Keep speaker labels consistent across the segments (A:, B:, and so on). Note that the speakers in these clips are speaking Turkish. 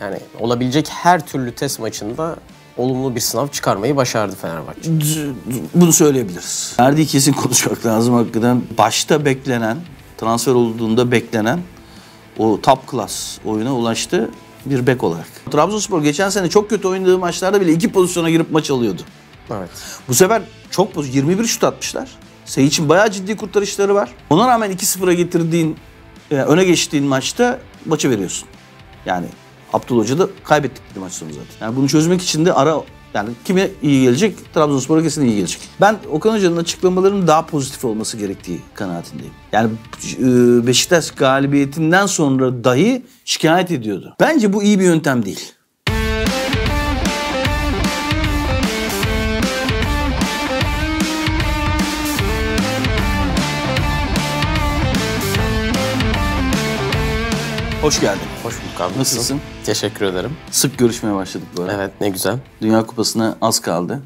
A: Yani olabilecek her türlü test maçında olumlu bir sınav çıkarmayı başardı Fenerbahçe.
B: Bunu söyleyebiliriz. Nerede kesin konuşmak lazım hakikaten. Başta beklenen, transfer olduğunda beklenen o top class oyuna ulaştı bir bek olarak. Trabzonspor geçen sene çok kötü oynadığı maçlarda bile iki pozisyona girip maç alıyordu. Evet. Bu sefer çok pozisyona 21 şut atmışlar. için bayağı ciddi kurtarışları var. Ona rağmen 2-0'a getirdiğin, e, öne geçtiğin maçta maçı veriyorsun. Yani Abdullah Hoca da kaybettik bir maç sonu zaten. Yani bunu çözmek için de ara yani kime iyi gelecek? Trabzonspor'a kesin iyi gelecek. Ben Okan Hoca'nın açıklamalarının daha pozitif olması gerektiği kanaatindeyim. Yani e, Beşiktaş galibiyetinden sonra dahi şikayet ediyordu. Bence bu iyi bir yöntem değil. Hoş geldin. Hoş bulduk abi. Nasılsın? Teşekkür ederim. Sık görüşmeye başladık bu arada. Evet ne güzel. Dünya Kupası'na az kaldı.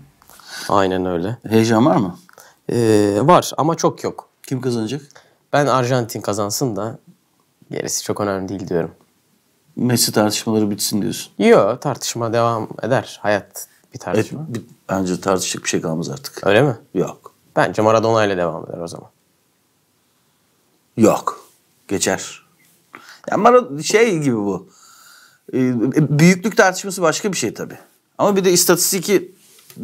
A: Aynen öyle. Heyecan var mı? Ee, var ama çok yok. Kim kazanacak? Ben Arjantin kazansın da gerisi çok önemli
B: değil diyorum. Messi tartışmaları bitsin diyorsun.
A: Yok tartışma devam eder. Hayat
B: bir tartışma. Et, bir, bence tartışacak bir şey kalmaz artık. Öyle mi? Yok.
A: Bence Maradona ile devam eder o zaman.
B: Yok. Geçer. Yani Maradona şey gibi bu. E, büyüklük tartışması başka bir şey tabii. Ama bir de istatistik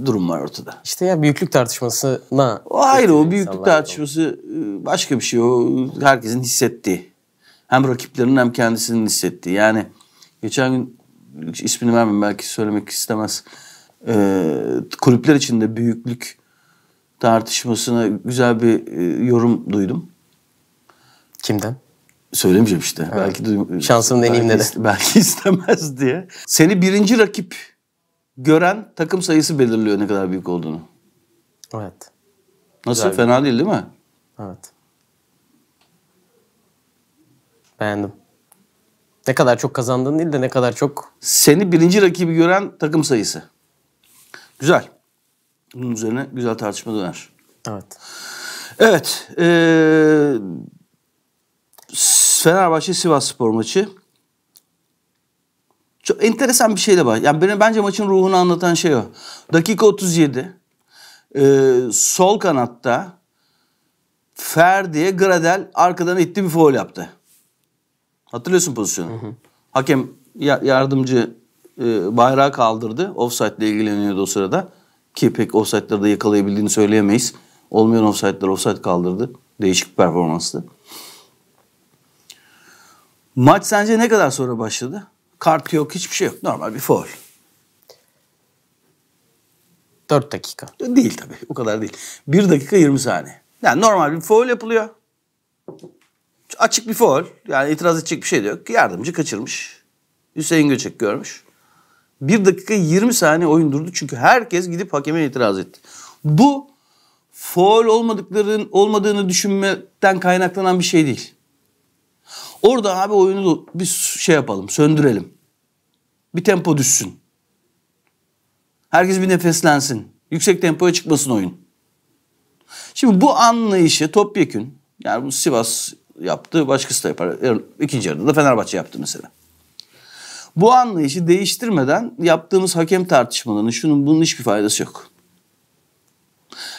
B: durum var ortada. İşte ya büyüklük tartışması. Ne? O ayrı o büyüklük tartışması o. E, başka bir şey. O herkesin hissettiği. Hem rakiplerinin hem kendisinin hissettiği. Yani geçen gün ismini vermem belki söylemek istemez. Ee, kulüpler içinde büyüklük tartışmasına güzel bir e, yorum duydum. Kimden? Söylemeyeceğim işte. Evet. Belki de şansımı deneyeyim dedi. Belki istemez diye. Seni birinci rakip gören takım sayısı belirliyor ne kadar büyük olduğunu. Evet. Nasıl? Güzel Fena bir... değil değil mi?
A: Evet. Beğendim. Ne kadar çok kazandığın değil de ne kadar çok...
B: Seni birinci rakibi gören takım sayısı. Güzel. Bunun üzerine güzel tartışma döner. Evet. Evet. Ee, Fenerbahçe Sivas Spor maçı. Çok enteresan bir şeyle de var. Yani benim bence maçın ruhunu anlatan şey o. Dakika 37. Ee, sol kanatta Ferdi'ye Gradel arkadan itti bir foul yaptı. Hatırlıyorsun pozisyonu. Hı hı. Hakem ya- yardımcı e, bayrağı kaldırdı. Offside ile ilgileniyordu o sırada. Ki pek offside'ları da yakalayabildiğini söyleyemeyiz. Olmayan offside'ları offside kaldırdı. Değişik bir performanstı. Maç sence ne kadar sonra başladı? Kart yok, hiçbir şey yok. Normal bir foul. 4 dakika. Değil tabii. O kadar değil. 1 dakika 20 saniye. Yani normal bir foul yapılıyor. Açık bir foul. Yani itiraz edecek bir şey de yok. Yardımcı kaçırmış. Hüseyin Göçek görmüş. 1 dakika 20 saniye oyun durdu. Çünkü herkes gidip hakeme itiraz etti. Bu foul olmadıkların olmadığını düşünmeden kaynaklanan bir şey değil. Orada abi oyunu bir şey yapalım, söndürelim. Bir tempo düşsün. Herkes bir nefeslensin. Yüksek tempoya çıkmasın oyun. Şimdi bu anlayışı topyekün yani bu Sivas yaptı, başkası da yapar. İkinci yarıda da Fenerbahçe yaptı mesela. Bu anlayışı değiştirmeden yaptığımız hakem tartışmalarının şunun bunun hiçbir faydası yok.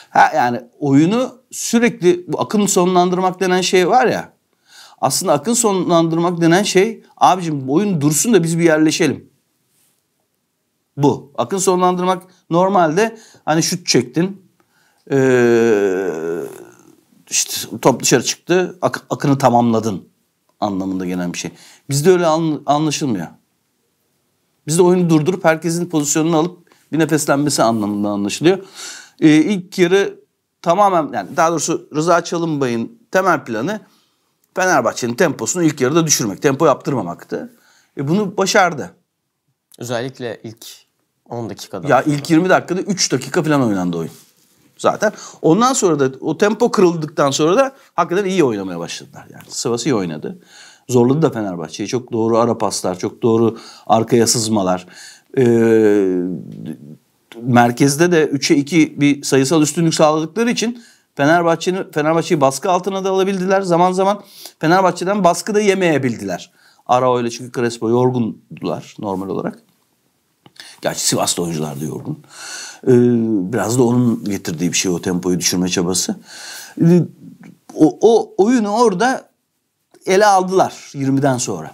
B: Ha, yani oyunu sürekli bu akım sonlandırmak denen şey var ya. Aslında akıl sonlandırmak denen şey abicim oyun dursun da biz bir yerleşelim. Bu. Akıl sonlandırmak normalde hani şut çektin. Ee, işte top dışarı çıktı. Ak- akını tamamladın anlamında gelen bir şey. Bizde öyle anlaşılmıyor. Bizde oyunu durdurup herkesin pozisyonunu alıp bir nefeslenmesi anlamında anlaşılıyor. Ee, ilk yarı tamamen yani daha doğrusu Rıza Çalınbay'ın temel planı Fenerbahçe'nin temposunu ilk yarıda düşürmek, tempo yaptırmamaktı. E bunu başardı.
A: Özellikle ilk 10 dakikada. Ya
B: ilk 20 dakikada 3 dakika falan oynandı oyun. Zaten ondan sonra da o tempo kırıldıktan sonra da hakikaten iyi oynamaya başladılar. Yani Sivas iyi oynadı. Zorladı da Fenerbahçe'yi. Çok doğru ara paslar, çok doğru arkaya sızmalar. Ee, merkezde de 3'e 2 bir sayısal üstünlük sağladıkları için Fenerbahçe'nin Fenerbahçe'yi baskı altına da alabildiler. Zaman zaman Fenerbahçe'den baskı da yemeyebildiler. Arao ile çünkü Crespo yorgundular normal olarak. Gerçi Sivas'ta oyuncular da yorgun. Ee, biraz da onun getirdiği bir şey o tempoyu düşürme çabası. Ee, o, o oyunu orada ele aldılar 20'den sonra.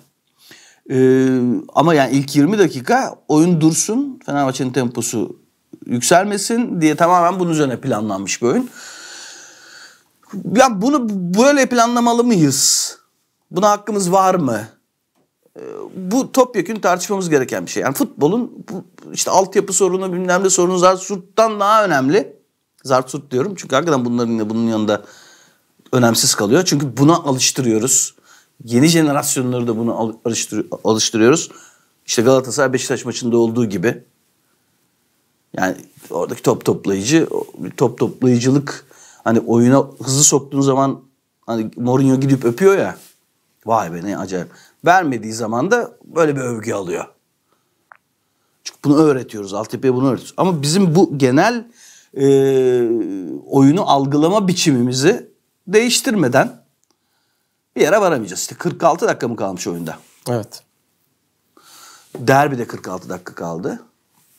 B: Ee, ama yani ilk 20 dakika oyun dursun, Fenerbahçe'nin temposu yükselmesin diye tamamen bunun üzerine planlanmış bir oyun. Ya bunu böyle planlamalı mıyız? Buna hakkımız var mı? Ee, bu topyekün tartışmamız gereken bir şey. Yani futbolun işte altyapı sorunu bilmem ne sorunu Zartsurt'tan daha önemli. Zartsurt diyorum çünkü hakikaten bunların bunun yanında önemsiz kalıyor. Çünkü buna alıştırıyoruz. Yeni jenerasyonları da bunu alıştır, alıştırıyoruz. İşte Galatasaray Beşiktaş maçında olduğu gibi. Yani oradaki top toplayıcı, top toplayıcılık hani oyuna hızlı soktuğun zaman hani Mourinho gidip öpüyor ya. Vay be ne acayip. Vermediği zaman da böyle bir övgü alıyor. Çünkü bunu öğretiyoruz. Altyapıya bunu öğretiyoruz. Ama bizim bu genel e, oyunu algılama biçimimizi değiştirmeden bir yere varamayacağız. İşte 46 dakika mı kalmış oyunda? Evet. Derbi de 46 dakika kaldı.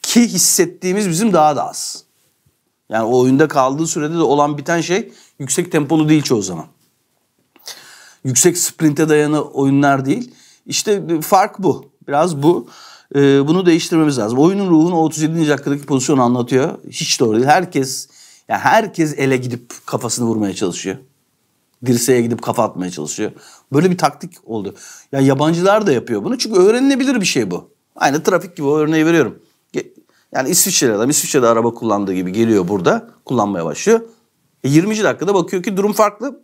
B: Ki hissettiğimiz bizim daha da az. Yani o oyunda kaldığı sürede de olan biten şey yüksek tempolu değil çoğu zaman. Yüksek sprinte dayanı oyunlar değil. İşte e, fark bu. Biraz bu. Ee, bunu değiştirmemiz lazım. Oyunun ruhunu 37. dakikadaki pozisyonu anlatıyor. Hiç doğru değil. Herkes yani herkes ele gidip kafasını vurmaya çalışıyor. Dirseğe gidip kafa atmaya çalışıyor. Böyle bir taktik oldu. Ya yani yabancılar da yapıyor bunu. Çünkü öğrenilebilir bir şey bu. Aynı trafik gibi örneği veriyorum. Yani İsviçreli adam İsviçre'de araba kullandığı gibi geliyor burada kullanmaya başlıyor. E 20. dakikada bakıyor ki durum farklı.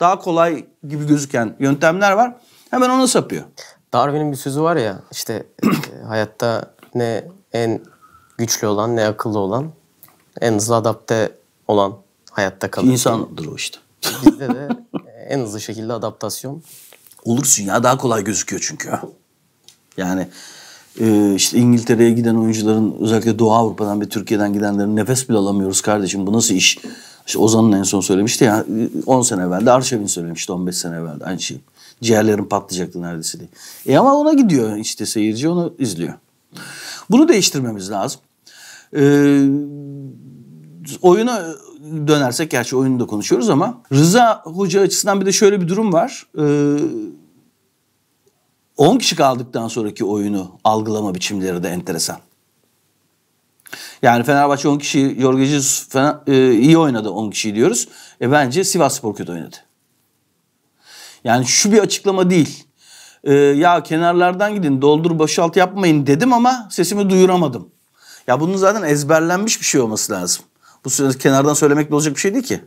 B: Daha kolay gibi gözüken yöntemler var. Hemen ona sapıyor. Darwin'in bir sözü var ya işte e,
A: hayatta ne en güçlü olan ne akıllı olan en hızlı
B: adapte olan hayatta kalır. İnsandır o işte.
A: Bizde de en hızlı şekilde adaptasyon.
B: Olursun ya daha kolay gözüküyor çünkü. Yani ee, işte İngiltere'ye giden oyuncuların özellikle Doğu Avrupa'dan ve Türkiye'den gidenlerin nefes bile alamıyoruz kardeşim bu nasıl iş? İşte Ozan'ın en son söylemişti ya 10 sene evvel de Arşavin söylemişti 15 sene evvel de aynı şey. Ciğerlerim patlayacaktı neredeyse diye. E ama ona gidiyor işte seyirci onu izliyor. Bunu değiştirmemiz lazım. Ee, oyuna dönersek gerçi oyunu da konuşuyoruz ama Rıza Hoca açısından bir de şöyle bir durum var. Ee, 10 kişi kaldıktan sonraki oyunu algılama biçimleri de enteresan. Yani Fenerbahçe 10 kişi, Jorge Jesus fena, e, iyi oynadı 10 kişi diyoruz. E bence Sivas Spor kötü oynadı. Yani şu bir açıklama değil. E, ya kenarlardan gidin doldur boşalt yapmayın dedim ama sesimi duyuramadım. Ya bunun zaten ezberlenmiş bir şey olması lazım. Bu kenardan söylemekle olacak bir şey değil ki.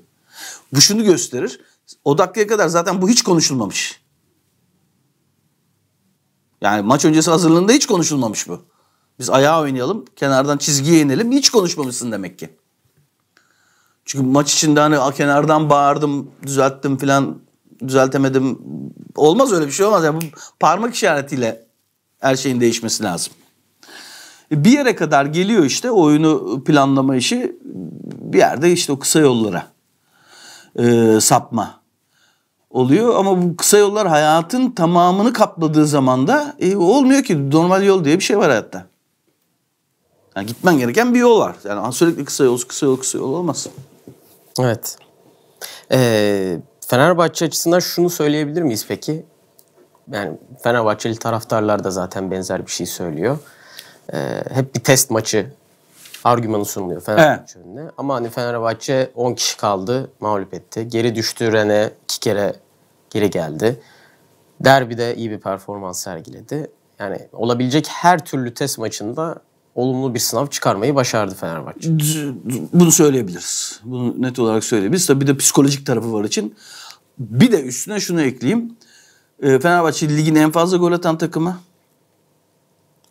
B: Bu şunu gösterir. O dakikaya kadar zaten bu hiç konuşulmamış. Yani maç öncesi hazırlığında hiç konuşulmamış bu. Biz ayağa oynayalım, kenardan çizgiye inelim. Hiç konuşmamışsın demek ki. Çünkü maç içinde hani kenardan bağırdım, düzelttim filan, düzeltemedim. Olmaz öyle bir şey olmaz. Yani bu parmak işaretiyle her şeyin değişmesi lazım. Bir yere kadar geliyor işte oyunu planlama işi bir yerde işte o kısa yollara e, sapma oluyor ama bu kısa yollar hayatın tamamını kapladığı zaman da e, olmuyor ki normal yol diye bir şey var hayatta. Yani gitmen gereken bir yol var. Yani sürekli kısa yol, kısa yol, kısa yol olmaz. Evet. Ee, Fenerbahçe açısından şunu
A: söyleyebilir miyiz peki? Yani Fenerbahçeli taraftarlar da zaten benzer bir şey söylüyor. Ee, hep bir test maçı argümanı sunuluyor Fenerbahçe evet. önüne. Ama hani Fenerbahçe 10 kişi kaldı, mağlup etti. Geri düştü Rene iki kere geri geldi. Derbide iyi bir performans sergiledi. Yani olabilecek her
B: türlü test maçında olumlu bir sınav çıkarmayı başardı Fenerbahçe. Bunu söyleyebiliriz. Bunu net olarak söyleyebiliriz. Tabii bir de psikolojik tarafı var için. Bir de üstüne şunu ekleyeyim. Ee, Fenerbahçe ligin en fazla gol atan takımı.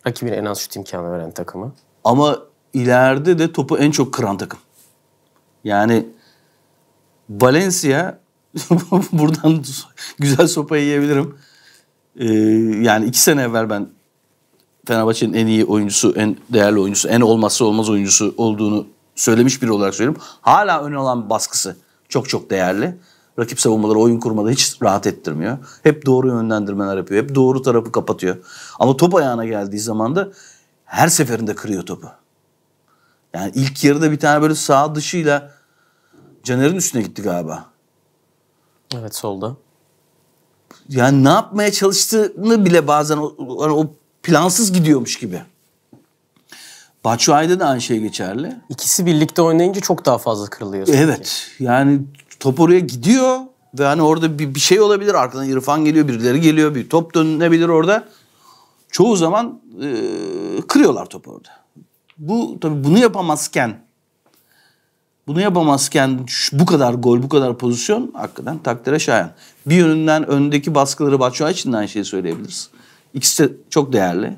B: Rakibine en az şut imkanı veren takımı. Ama ileride de topu en çok kıran takım. Yani Valencia buradan güzel sopayı yiyebilirim. Ee, yani iki sene evvel ben Fenerbahçe'nin en iyi oyuncusu, en değerli oyuncusu, en olmazsa olmaz oyuncusu olduğunu söylemiş biri olarak söylüyorum. Hala öne olan baskısı çok çok değerli. Rakip savunmaları oyun kurmada hiç rahat ettirmiyor. Hep doğru yönlendirmeler yapıyor. Hep doğru tarafı kapatıyor. Ama top ayağına geldiği zaman da her seferinde kırıyor topu. Yani ilk yarıda bir tane böyle sağ dışıyla Caner'in üstüne gitti galiba. Evet solda. Yani ne yapmaya çalıştığını bile bazen o, o plansız gidiyormuş gibi. Batshuayi'de de aynı şey geçerli. İkisi birlikte oynayınca çok daha fazla kırılıyor. Sanki. Evet. Yani top oraya gidiyor ve hani orada bir, bir şey olabilir. Arkadan İrfan geliyor, birileri geliyor. Bir top dönebilir orada. Çoğu zaman e, kırıyorlar topu orada. Bu tabii bunu yapamazken bunu yapamazken şu, bu kadar gol, bu kadar pozisyon hakikaten takdire şayan. Bir yönünden öndeki baskıları Batshuayi için de aynı şeyi söyleyebiliriz. İkisi de çok değerli.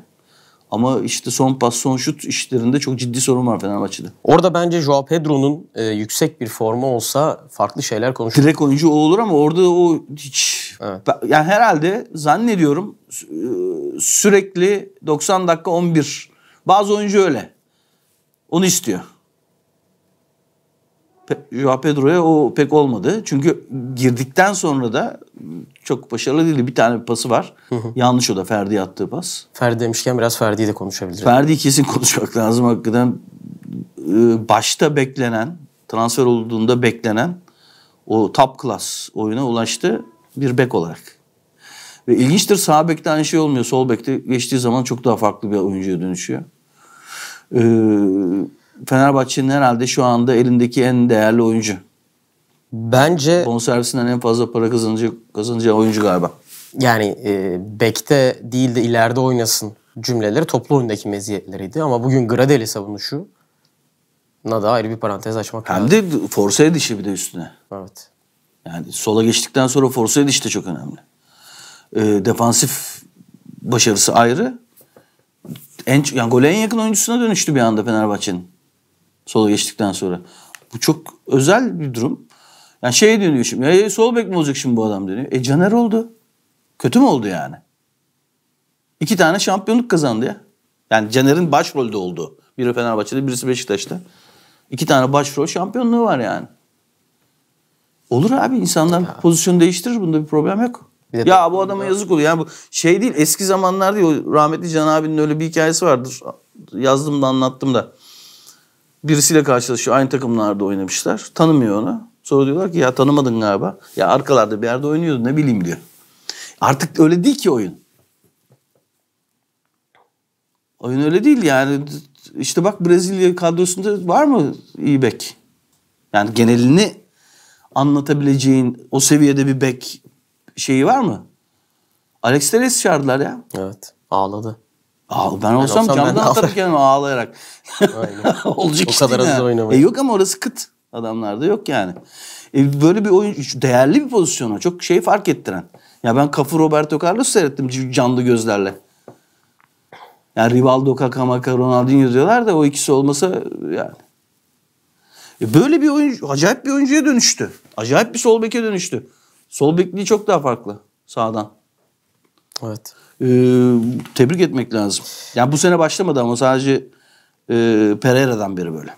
B: Ama işte son pas, son şut işlerinde çok ciddi sorun var Fenerbahçe'de. Orada bence Joao Pedro'nun e, yüksek bir forma olsa farklı şeyler konuşur. Direkt oyuncu o olur ama orada o hiç... Evet. Yani herhalde zannediyorum e, sürekli 90 dakika 11. Bazı oyuncu öyle. Onu istiyor. Joao Pedro'ya o pek olmadı. Çünkü girdikten sonra da çok başarılı değildi. Bir tane bir pası var. Hı hı. Yanlış o da Ferdi attığı pas. Ferdi demişken biraz Ferdi'yi de konuşabiliriz. Ferdi kesin konuşmak lazım hakikaten. E, başta beklenen, transfer olduğunda beklenen o top class oyuna ulaştı bir bek olarak. Ve ilginçtir sağ bekte aynı şey olmuyor. Sol bekte geçtiği zaman çok daha farklı bir oyuncuya dönüşüyor. Ee, Fenerbahçe'nin herhalde şu anda elindeki en değerli oyuncu. Bence bonservisinden en fazla para kazanacak kazanacağı
A: oyuncu galiba. Yani e, bekte değil de ileride oynasın cümleleri toplu oyundaki meziyetleriydi ama bugün Gradeli savunuşu na da ayrı bir parantez açmak
B: Hem lazım. Hem de force edişi bir de üstüne. Evet. Yani sola geçtikten sonra force ediş de çok önemli. E, defansif başarısı ayrı. En, yani gole en yakın oyuncusuna dönüştü bir anda Fenerbahçe'nin sola geçtikten sonra. Bu çok özel bir durum. Yani şeye dönüyor şimdi. E, sol bek mi olacak şimdi bu adam dönüyor. E Caner oldu. Kötü mü oldu yani? İki tane şampiyonluk kazandı ya. Yani Caner'in başrolde oldu. Biri Fenerbahçe'de birisi Beşiktaş'ta. İki tane başrol şampiyonluğu var yani. Olur abi insanlar ha. pozisyon değiştirir bunda bir problem yok. Bir ya bu adama yazık oluyor. Yani bu şey değil eski zamanlarda değil. O rahmetli Can abinin öyle bir hikayesi vardır. Yazdım da anlattım da. Birisiyle karşılaşıyor. Aynı takımlarda oynamışlar. Tanımıyor onu. Sonra diyorlar ki ya tanımadın galiba. Ya arkalarda bir yerde oynuyordu ne bileyim diyor. Artık öyle değil ki oyun. Oyun öyle değil yani. İşte bak Brezilya kadrosunda var mı iyi bek? Yani genelini anlatabileceğin o seviyede bir bek şeyi var mı? Alex Teres çağırdılar ya. Evet. Ağladı. Aa, ben olsam, ben olsam camdan atlarım kendimi ağlayarak. Olacak o kadar işte hızlı E yok ama orası kıt. Adamlarda yok yani. E böyle bir oyun değerli bir pozisyona çok şey fark ettiren. Ya ben kafı Roberto Carlos seyrettim canlı gözlerle. Yani Rivaldo, Kaka, Kakamaka, Ronaldinho diyorlar da o ikisi olmasa yani. E böyle bir oyuncu, acayip bir oyuncuya dönüştü. Acayip bir sol beke dönüştü. Sol bekliği çok daha farklı sağdan. Evet e, tebrik etmek lazım. Yani bu sene başlamadı ama sadece e, Pereira'dan beri böyle.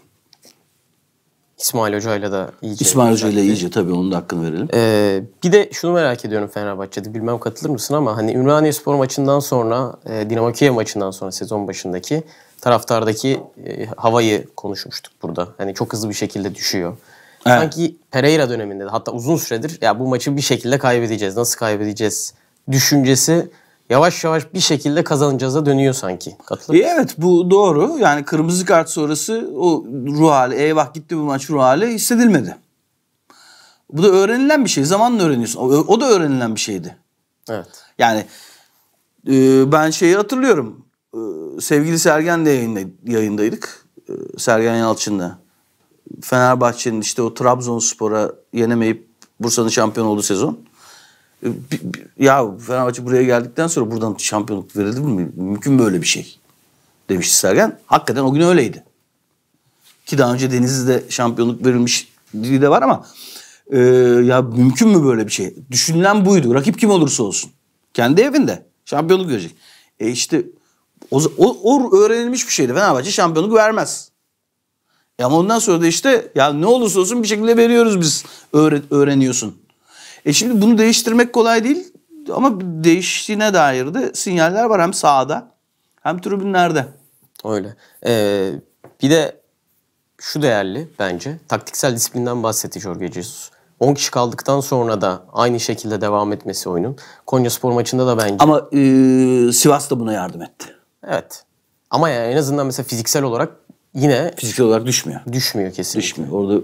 A: İsmail Hoca'yla da iyice. İsmail Hoca'yla
B: iyice tabii onun da hakkını verelim.
A: Ee, bir de şunu merak ediyorum Fenerbahçe'de. Bilmem katılır mısın ama hani Ümraniye Spor maçından sonra, e, Dinamo Kiev maçından sonra sezon başındaki taraftardaki e, havayı konuşmuştuk burada. Hani çok hızlı bir şekilde düşüyor. Evet. Sanki Pereira döneminde de hatta uzun süredir ya bu maçı bir şekilde kaybedeceğiz. Nasıl kaybedeceğiz düşüncesi yavaş yavaş bir şekilde kazanacağız da dönüyor sanki. Katılır e,
B: Evet bu doğru. Yani kırmızı kart sonrası o ruh hali eyvah gitti bu maç ruh hali hissedilmedi. Bu da öğrenilen bir şey. Zamanla öğreniyorsun. O, o da öğrenilen bir şeydi. Evet. Yani e, ben şeyi hatırlıyorum. E, sevgili Sergen de yayında, yayındaydık. E, Sergen Yalçın'la. Fenerbahçe'nin işte o Trabzonspor'a yenemeyip Bursa'nın şampiyon olduğu sezon ya Fenerbahçe buraya geldikten sonra buradan şampiyonluk verildi mi? Mümkün böyle bir şey Demişti Sergen. Hakikaten o gün öyleydi. Ki daha önce Denizli'de şampiyonluk verilmişliği de var ama e, ya mümkün mü böyle bir şey? Düşünülen buydu. Rakip kim olursa olsun. Kendi evinde şampiyonluk görecek. E işte o, o, o öğrenilmiş bir şeydi. Fenerbahçe şampiyonluk vermez. E ama ondan sonra da işte ya ne olursa olsun bir şekilde veriyoruz biz. Öğret, öğreniyorsun. E şimdi bunu değiştirmek kolay değil ama değiştiğine dair de sinyaller var hem sahada hem tribünlerde. Öyle. Ee, bir de şu değerli bence.
A: Taktiksel disiplinden bahsetti Jorge Jesus. 10 kişi kaldıktan sonra da aynı şekilde devam etmesi oyunun. Konya Spor maçında da bence. Ama e, Sivas da buna yardım etti. Evet.
B: Ama yani en azından mesela fiziksel olarak yine fiziksel olarak düşmüyor. Düşmüyor kesinlikle. Düşmüyor. Orada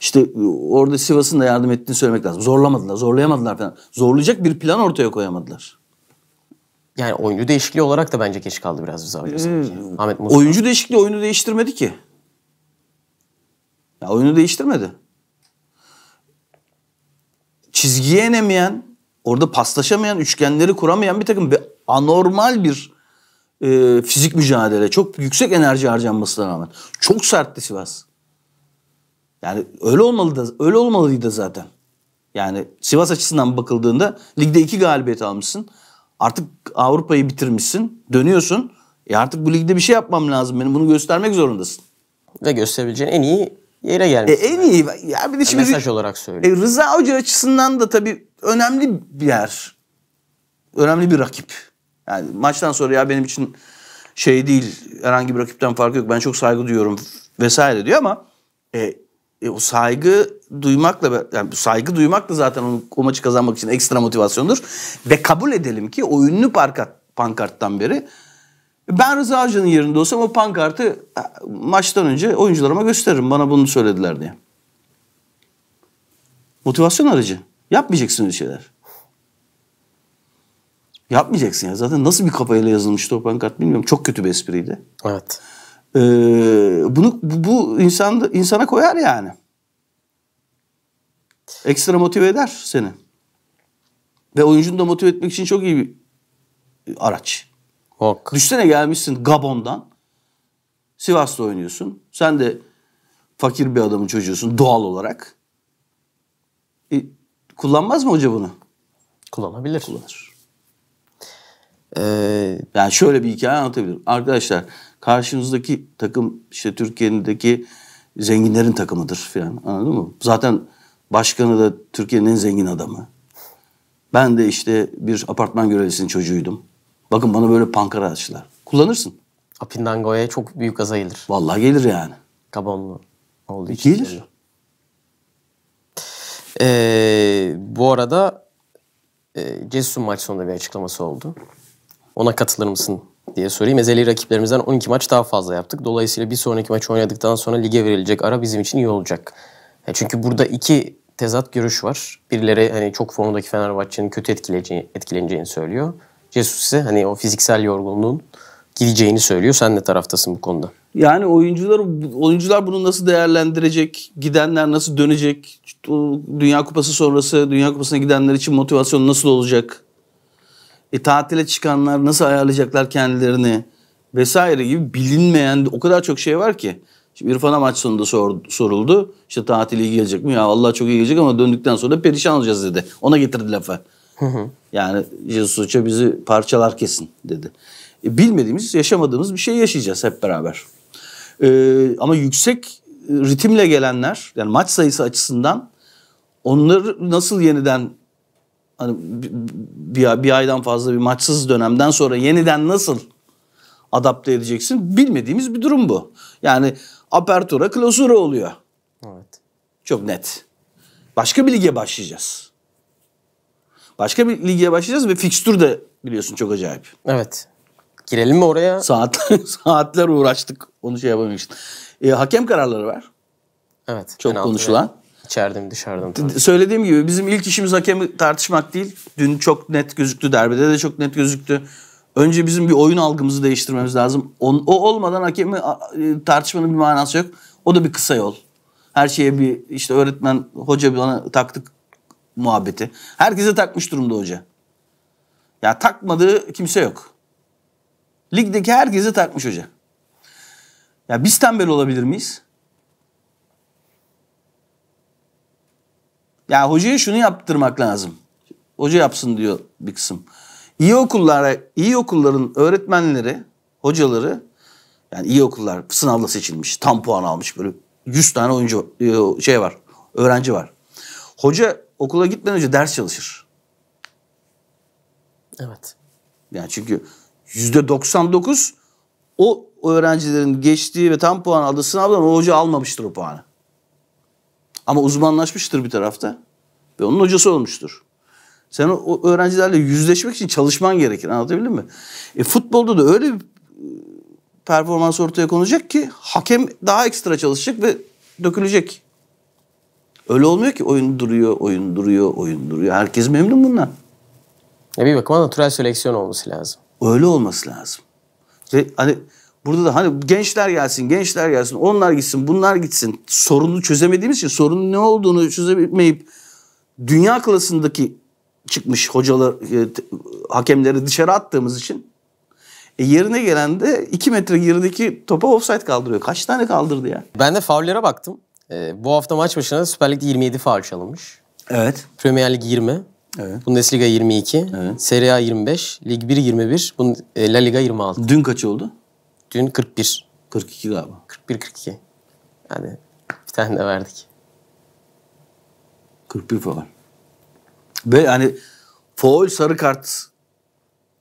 B: işte orada Sivas'ın da yardım ettiğini söylemek lazım. Zorlamadılar, zorlayamadılar falan. Zorlayacak bir plan ortaya koyamadılar. Yani oyuncu değişikliği olarak da bence geç kaldı biraz bize ee, Ahmet Mustafa. Oyuncu değişikliği oyunu değiştirmedi ki. Ya oyunu değiştirmedi. Çizgiye inemeyen, orada paslaşamayan, üçgenleri kuramayan bir takım bir anormal bir e, fizik mücadele. Çok yüksek enerji harcanmasına rağmen. Çok sertti Sivas. Yani öyle olmalı da öyle olmalıydı zaten. Yani Sivas açısından bakıldığında ligde iki galibiyet almışsın. Artık Avrupa'yı bitirmişsin. Dönüyorsun. E artık bu ligde bir şey yapmam lazım. Benim bunu göstermek zorundasın. Ve gösterebileceğin en iyi yere gelmiş. E, en iyi. Ya bir de şimdi, mesaj olarak söylüyorum. E, Rıza Hoca açısından da tabii önemli bir yer. Önemli bir rakip. Yani maçtan sonra ya benim için şey değil herhangi bir rakipten farkı yok ben çok saygı duyuyorum vesaire diyor ama e, e, o saygı duymakla yani saygı duymak da zaten onu, o maçı kazanmak için ekstra motivasyondur. Ve kabul edelim ki o ünlü pankart, pankarttan beri ben Rıza Avcı'nın yerinde olsam o pankartı e, maçtan önce oyuncularıma gösteririm. Bana bunu söylediler diye. Motivasyon aracı. Yapmayacaksın öyle şeyler. Yapmayacaksın ya. Zaten nasıl bir kafayla yazılmıştı o pankart bilmiyorum. Çok kötü bir espriydi. Evet. Ee, bunu bu, bu insan insana koyar yani. Ekstra motive eder seni. Ve oyuncunu da motive etmek için çok iyi bir e, araç. Ok. Düşsene gelmişsin Gabon'dan. Sivas'ta oynuyorsun. Sen de fakir bir adamın çocuğusun doğal olarak. E, kullanmaz mı hoca bunu? Kullanabilir. Kullanır. Ee, yani şöyle bir hikaye anlatabilirim. Arkadaşlar karşınızdaki takım işte Türkiye'deki zenginlerin takımıdır falan anladın mı? Zaten başkanı da Türkiye'nin en zengin adamı. Ben de işte bir apartman görevlisinin çocuğuydum. Bakın bana böyle pankara açtılar. Kullanırsın.
A: Apindango'ya çok büyük gaza gelir. Vallahi gelir yani. Gabonlu
B: olduğu için. Gelir.
A: Ee, bu arada e, Cesus'un maç sonunda bir açıklaması oldu. Ona katılır mısın diye sorayım. Ezeli rakiplerimizden 12 maç daha fazla yaptık. Dolayısıyla bir sonraki maç oynadıktan sonra lige verilecek ara bizim için iyi olacak. Yani e, çünkü burada iki tezat görüş var. Birileri hani çok formdaki Fenerbahçe'nin kötü etkileceğini etkileneceğini söylüyor. Jesus ise hani o fiziksel yorgunluğun gideceğini söylüyor. Sen ne taraftasın bu konuda.
B: Yani oyuncular oyuncular bunu nasıl değerlendirecek? Gidenler nasıl dönecek? Dünya Kupası sonrası Dünya Kupası'na gidenler için motivasyon nasıl olacak? E, tatile çıkanlar nasıl ayarlayacaklar kendilerini vesaire gibi bilinmeyen o kadar çok şey var ki. Şimdi İrfan'a maç sonunda sor, soruldu. İşte tatil iyi gelecek mi? Ya Allah çok iyi gelecek ama döndükten sonra perişan olacağız dedi. Ona getirdi lafı. yani Jesus bizi parçalar kesin dedi. E, bilmediğimiz, yaşamadığımız bir şey yaşayacağız hep beraber. E, ama yüksek ritimle gelenler yani maç sayısı açısından onları nasıl yeniden hani bir, bir aydan fazla bir maçsız dönemden sonra yeniden nasıl adapte edeceksin bilmediğimiz bir durum bu. Yani apertura klasura oluyor. Evet. Çok net. Başka bir lige başlayacağız. Başka bir lige başlayacağız ve fikstür de biliyorsun çok acayip. Evet. Girelim mi oraya? Saat, saatler uğraştık onu şey yapamak E, hakem kararları var. Evet. Çok konuşulan. Yani. İçeride mi dışarıda mı? Tartışmak? Söylediğim gibi bizim ilk işimiz hakemi tartışmak değil. Dün çok net gözüktü. Derbide de çok net gözüktü. Önce bizim bir oyun algımızı değiştirmemiz lazım. O, o olmadan hakemi e, tartışmanın bir manası yok. O da bir kısa yol. Her şeye bir işte öğretmen hoca bana taktık muhabbeti. Herkese takmış durumda hoca. Ya takmadığı kimse yok. Ligdeki herkese takmış hoca. Ya biz tembel olabilir miyiz? Ya hocaya şunu yaptırmak lazım. Hoca yapsın diyor bir kısım. İyi okullara, iyi okulların öğretmenleri, hocaları yani iyi okullar sınavla seçilmiş, tam puan almış böyle 100 tane oyuncu e, şey var, öğrenci var. Hoca okula gitmeden önce ders çalışır. Evet. Yani çünkü yüzde 99 o öğrencilerin geçtiği ve tam puan aldığı sınavdan o hoca almamıştır o puanı. Ama uzmanlaşmıştır bir tarafta ve onun hocası olmuştur. Sen o öğrencilerle yüzleşmek için çalışman gerekir. Anlatabildim mi? E, futbolda da öyle bir e, performans ortaya konacak ki hakem daha ekstra çalışacak ve dökülecek. Öyle olmuyor ki oyun duruyor, oyun duruyor, oyun duruyor. Herkes memnun bundan. E bir bakıma natürel seleksiyon olması lazım. Öyle olması lazım. Ve hani Burada da hani gençler gelsin, gençler gelsin, onlar gitsin, bunlar gitsin. Sorunu çözemediğimiz için sorunun ne olduğunu çözemeyip dünya klasındaki çıkmış hocalar, e, hakemleri dışarı attığımız için e yerine gelen de 2 metre gerideki topa offside kaldırıyor. Kaç tane kaldırdı ya?
A: Ben de faullere baktım. E, bu hafta maç başına Süper Lig'de 27 faul çalınmış. Evet. Premier Lig 20. Evet. Bundesliga 22, evet. Serie A 25, Lig 1 21, e, La Liga 26. Dün kaç oldu? Dün 41. 42 galiba. 41-42. Yani bir tane de verdik.
B: 41 falan. Ve yani foul sarı kart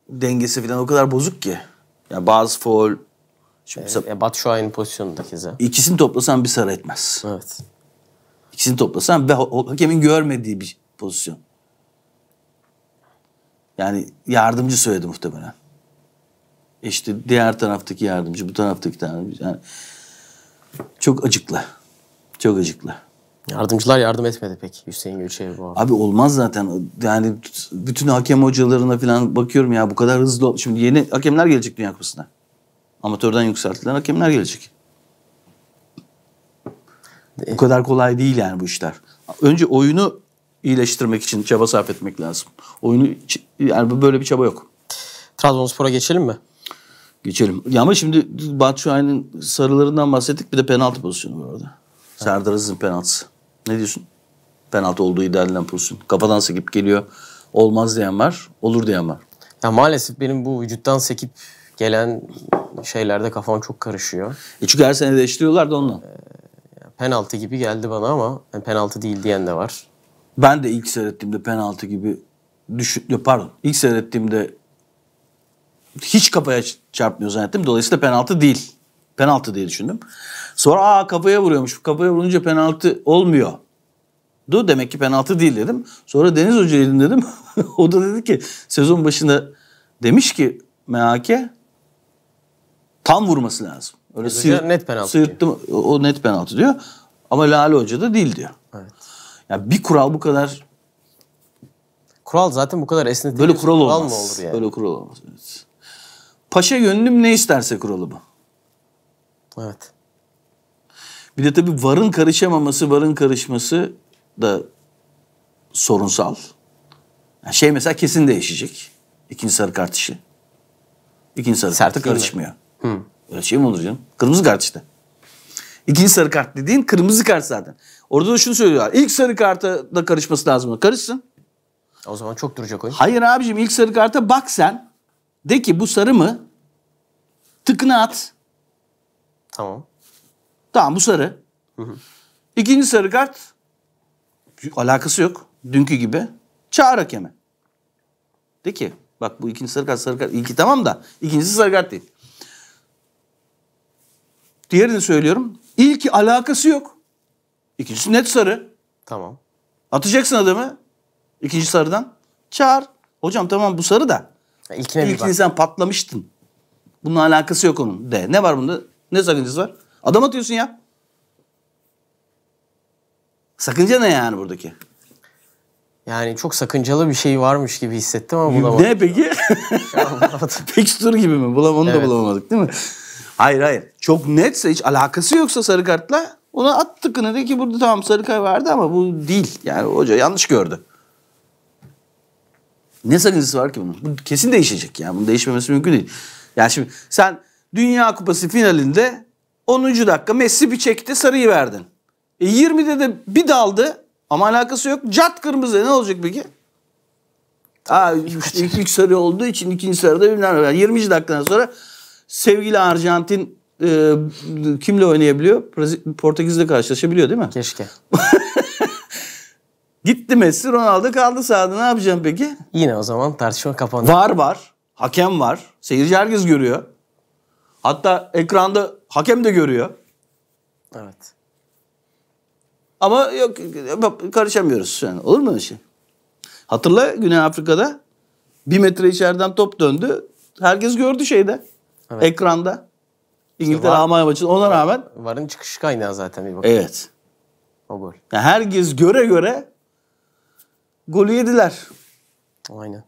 B: dengesi falan o kadar bozuk ki. Yani bazı foul. Şimdi ee, e, Batu Şuay'ın pozisyonunda keza. İkisini toplasan bir sarı etmez. Evet. İkisini toplasan ve hakemin görmediği bir pozisyon. Yani yardımcı söyledi muhtemelen işte diğer taraftaki yardımcı, bu taraftaki yardımcı. Yani çok acıklı. Çok acıklı.
A: Yardımcılar yardım etmedi pek. Hüseyin Gülçev'e bu hafta. Abi
B: olmaz zaten. Yani bütün hakem hocalarına falan bakıyorum ya bu kadar hızlı. Şimdi yeni hakemler gelecek Dünya Kupası'na. Amatörden yükseltilen hakemler gelecek. De. Bu kadar kolay değil yani bu işler. Önce oyunu iyileştirmek için çaba sarf etmek lazım. Oyunu yani böyle bir çaba yok. Trabzonspor'a geçelim mi? Geçelim. Ya ama şimdi Batshuayi'nin sarılarından bahsettik. Bir de penaltı pozisyonu var orada. Serdar Aziz'in penaltısı. Ne diyorsun? Penaltı olduğu iddia edilen pozisyon. Kafadan sekip geliyor. Olmaz diyen var, olur diyen var. Ya maalesef benim bu vücuttan sekip gelen şeylerde
A: kafam çok karışıyor. E çünkü her sene değiştiriyorlar da ondan. E, penaltı gibi geldi bana ama
B: yani penaltı değil diyen de var. Ben de ilk seyrettiğimde penaltı gibi düşün... Pardon. İlk seyrettiğimde hiç kafaya çarpmıyor zannettim. Dolayısıyla penaltı değil. Penaltı diye düşündüm. Sonra aa kafaya vuruyormuş. Kafaya vurunca penaltı olmuyor. Du demek ki penaltı değil dedim. Sonra Deniz Hoca dedim. o da dedi ki sezon başında demiş ki MHK tam vurması lazım. Öyle sıyır, net penaltı. Sıyırttım diyor. o net penaltı diyor. Ama Lale Hoca da değil diyor. Evet. Yani bir kural bu kadar kural zaten bu kadar esnetilir. Böyle kural olmaz. mı olur yani? Böyle kural olmaz. Evet. Paşa gönlüm ne isterse kuralı bu. Evet. Bir de tabii varın karışamaması, varın karışması da sorunsal. Yani şey mesela kesin değişecek. İkinci sarı kart işi. İkinci sarı Sert kartı karışmıyor. Hı. Öyle şey mi olur canım? Kırmızı kart işte. İkinci sarı kart dediğin kırmızı kart zaten. Orada da şunu söylüyorlar. İlk sarı karta da karışması lazım. Karışsın. O zaman çok duracak oyun. Hayır abicim ilk sarı karta bak sen. De ki bu sarı mı? Tıkını at. Tamam. Tamam bu sarı. Hı hı. İkinci sarı kart alakası yok. Dünkü gibi. Çağır hakeme. De ki bak bu ikinci sarı kart sarı kart. İlki tamam da ikincisi sarı kart değil. Diğerini söylüyorum. İlki alakası yok. İkincisi net sarı. Tamam. Atacaksın adamı. ikinci sarıdan. Çağır. Hocam tamam bu sarı da İlkine İlkini sen patlamıştın. Bununla alakası yok onun de. Ne var bunda? Ne sakıncası var? Adam atıyorsun ya. Sakınca ne yani buradaki? Yani çok sakıncalı bir şey varmış gibi hissettim ama bulamadım. Ne peki? Fixture gibi mi? Bulam onu evet. da bulamadık değil mi? Hayır hayır. Çok netse hiç alakası yoksa sarı kartla ona at tıkını ki burada tamam sarı kart vardı ama bu değil. Yani hoca yanlış gördü. Ne sakıncası var ki bunun? Bu kesin değişecek yani. Bunun değişmemesi mümkün değil. Yani şimdi sen Dünya Kupası finalinde 10. dakika Messi bir çekti sarıyı verdin. E 20'de de bir daldı ama alakası yok. Cat kırmızı ne olacak peki? Aa, işte ilk, ilk sarı olduğu için ikinci sarıda bilmem yani 20. dakikadan sonra sevgili Arjantin e, kimle oynayabiliyor? Portekiz'le karşılaşabiliyor değil mi? Keşke. Gitti Messi Ronaldo kaldı sahada ne yapacağım peki? Yine o zaman tartışma kapandı. Var var. Hakem var. Seyirci herkes görüyor. Hatta ekranda hakem de görüyor. Evet. Ama yok karışamıyoruz. Yani. Olur mu öyle şey? Hatırla Güney Afrika'da bir metre içeriden top döndü. Herkes gördü şeyde. Evet. Ekranda. İngiltere işte Almanya maçında ona var, rağmen. Varın çıkış kaynağı zaten bir Evet. O gol. Yani herkes göre göre Golü yediler. Aynen.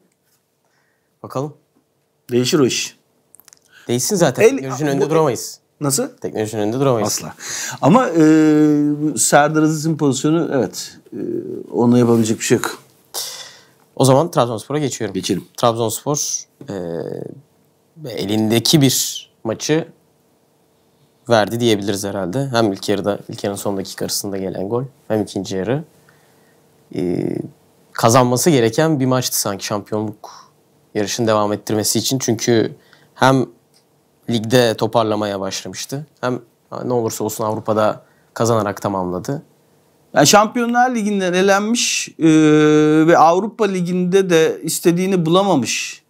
B: Bakalım. Değişir o iş. Değişsin zaten. El, Teknolojinin önünde duramayız. Nasıl? Teknolojinin önünde duramayız. Asla. Ama e, Serdar Aziz'in pozisyonu evet. E, onu yapabilecek bir şey yok. O zaman Trabzonspor'a geçiyorum.
A: Geçelim. Trabzonspor e, elindeki bir maçı verdi diyebiliriz herhalde. Hem ilk yarıda, ilk yarının son dakikasında gelen gol hem ikinci yarı. E, kazanması gereken bir maçtı sanki şampiyonluk yarışını devam ettirmesi için. Çünkü hem ligde toparlamaya başlamıştı hem ne olursa olsun Avrupa'da kazanarak tamamladı.
B: Yani Şampiyonlar Ligi'nden elenmiş e, ve Avrupa Ligi'nde de istediğini bulamamış.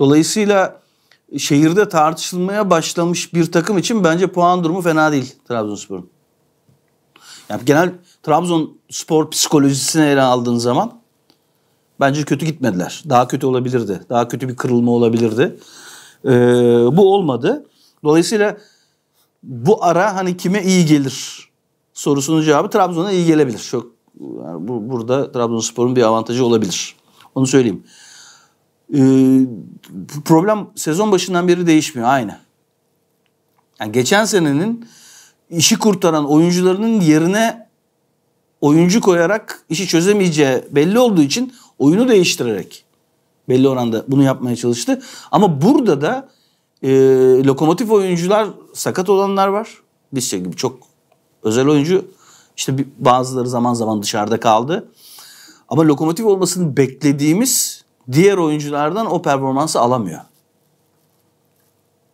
B: Dolayısıyla şehirde tartışılmaya başlamış bir takım için bence puan durumu fena değil Trabzonspor'un. Yani genel Trabzonspor psikolojisine ele aldığın zaman Bence kötü gitmediler. Daha kötü olabilirdi. Daha kötü bir kırılma olabilirdi. Ee, bu olmadı. Dolayısıyla bu ara hani kime iyi gelir sorusunun cevabı Trabzon'a iyi gelebilir. Çok yani bu, burada Trabzonspor'un bir avantajı olabilir. Onu söyleyeyim. Ee, problem sezon başından beri değişmiyor aynı. Yani geçen senenin işi kurtaran oyuncularının yerine oyuncu koyarak işi çözemeyeceği belli olduğu için oyunu değiştirerek belli oranda bunu yapmaya çalıştı. Ama burada da e, lokomotif oyuncular sakat olanlar var. bizce şey gibi çok özel oyuncu. İşte bazıları zaman zaman dışarıda kaldı. Ama lokomotif olmasını beklediğimiz diğer oyunculardan o performansı alamıyor.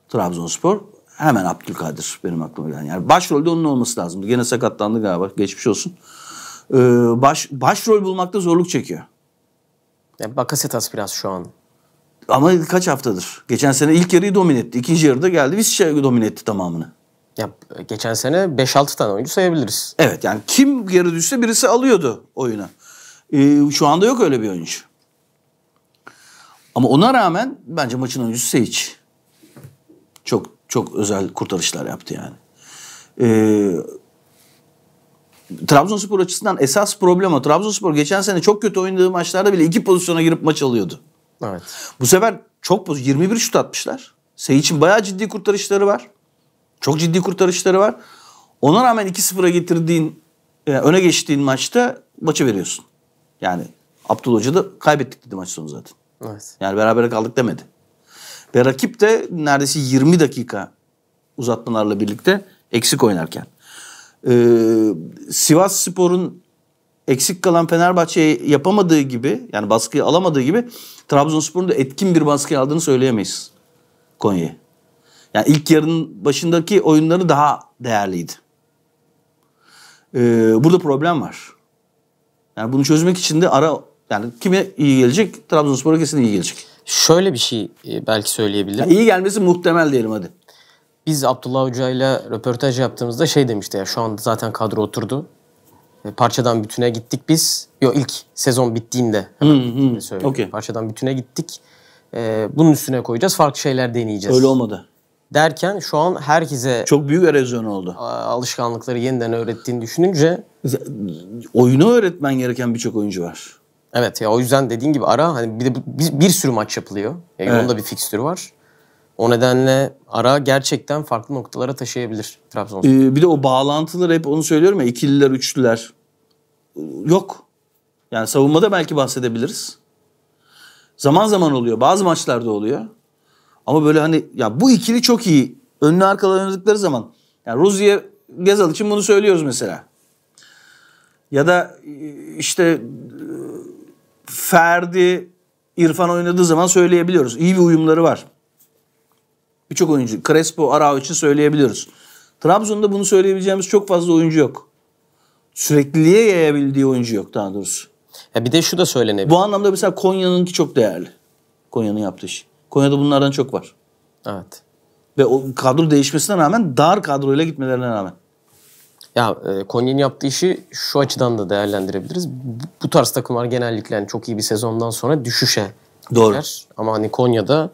B: Trabzonspor hemen Abdülkadir benim aklıma gelen. Yani başrolde onun olması lazım. Gene sakatlandı galiba. Geçmiş olsun. Ee, baş, başrol bulmakta zorluk çekiyor. Yani Bakasetas biraz şu an. Ama kaç haftadır? Geçen sene ilk yarıyı domine etti. İkinci yarıda geldi. Visca domine etti tamamını. Ya e, geçen sene 5-6 tane oyuncu sayabiliriz. Evet yani kim geri düşse birisi alıyordu oyunu. Ee, şu anda yok öyle bir oyuncu. Ama ona rağmen bence maçın oyuncusu Seyic. Çok çok özel kurtarışlar yaptı yani. Ee, Trabzonspor açısından esas problem o. Trabzonspor geçen sene çok kötü oynadığı maçlarda bile iki pozisyona girip maç alıyordu. Evet. Bu sefer çok pozisyona 21 şut atmışlar. Seyiç'in bayağı ciddi kurtarışları var. Çok ciddi kurtarışları var. Ona rağmen 2-0'a getirdiğin, yani e, öne geçtiğin maçta maçı veriyorsun. Yani Abdullah Hoca da kaybettik dedi maç sonu zaten. Evet. Yani beraber kaldık demedi. Ve rakip de neredeyse 20 dakika uzatmalarla birlikte eksik oynarken. Ee, Sivas Spor'un eksik kalan Fenerbahçe'ye yapamadığı gibi yani baskıyı alamadığı gibi Trabzonspor'un da etkin bir baskı aldığını söyleyemeyiz Konya'ya. Yani ilk yarının başındaki oyunları daha değerliydi. Ee, burada problem var. Yani bunu çözmek için de ara yani kime iyi gelecek? Trabzonspor'a kesin iyi gelecek. Şöyle bir şey e, belki söyleyebilirim. Yani iyi gelmesi muhtemel diyelim hadi.
A: Biz Abdullah Hoca ile röportaj yaptığımızda şey demişti ya şu anda zaten kadro oturdu. E, parçadan bütüne gittik biz. Yo ilk sezon bittiğinde hemen hmm, bittiğinde hmm, söylüyorum. Okay. Parçadan bütüne gittik. E, bunun üstüne koyacağız. Farklı şeyler deneyeceğiz. Öyle olmadı. Derken şu an herkese çok büyük erozyon oldu. Alışkanlıkları yeniden öğrettiğini düşününce oyunu öğretmen gereken birçok oyuncu var. Evet ya o yüzden dediğin gibi ara hani bir de bir, bir sürü maç yapılıyor. yani evet. Yolunda bir fikstür var. O nedenle ara gerçekten farklı noktalara
B: taşıyabilir
A: Trabzon. Ee,
B: bir de o bağlantıları hep onu söylüyorum ya ikililer, üçlüler. Yok. Yani savunmada belki bahsedebiliriz. Zaman zaman oluyor. Bazı maçlarda oluyor. Ama böyle hani ya bu ikili çok iyi. Önlü arkalar oynadıkları zaman. Yani Ruzi'ye Gezal için bunu söylüyoruz mesela. Ya da e, işte e, Ferdi, İrfan oynadığı zaman söyleyebiliyoruz. İyi bir uyumları var. Birçok oyuncu. Crespo, Arao için söyleyebiliyoruz. Trabzon'da bunu söyleyebileceğimiz çok fazla oyuncu yok. Sürekliliğe yayabildiği oyuncu yok daha doğrusu. Ya bir de şu da söylenebilir. Bu anlamda mesela Konya'nınki çok değerli. Konya'nın yaptığı iş. Konya'da bunlardan çok var. Evet. Ve o kadro değişmesine rağmen dar kadroyla gitmelerine rağmen. Ya e, Konya'nın yaptığı işi şu
A: açıdan da değerlendirebiliriz. Bu, tarz takımlar genellikle çok iyi bir sezondan sonra düşüşe Doğru. Girer. Ama hani Konya'da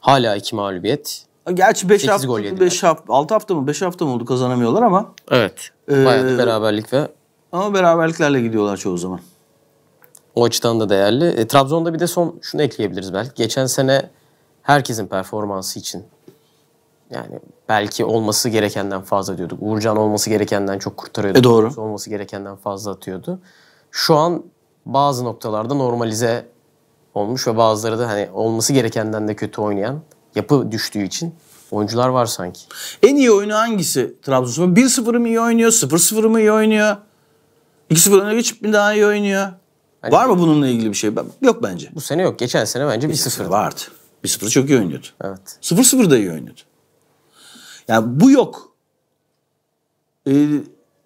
B: hala iki mağlubiyet. Gerçi 5 hafta, gol 5 hafta, 6 hafta mı 5 hafta mı oldu kazanamıyorlar ama. Evet. E, bayağı beraberlik ve. Ama
A: beraberliklerle gidiyorlar çoğu zaman. O açıdan da değerli. E, Trabzon'da bir de son şunu ekleyebiliriz belki. Geçen sene herkesin performansı için yani belki olması gerekenden fazla diyorduk. Uğurcan olması gerekenden çok kurtarıyordu. E doğru. Olması gerekenden fazla atıyordu. Şu an bazı noktalarda normalize olmuş ve bazıları da hani olması gerekenden de kötü oynayan yapı düştüğü için oyuncular var sanki.
B: En iyi oyunu hangisi Trabzonspor? 1-0 mı iyi oynuyor? 0-0 mı iyi oynuyor? 2-0 öne geçip mi daha iyi oynuyor? Hani var mı bununla ilgili bir şey? Yok bence. Bu sene yok. Geçen sene bence 1-0. Vardı. 1-0 çok iyi oynuyordu. Evet. 0-0 da iyi oynuyordu. Yani bu yok. Ee,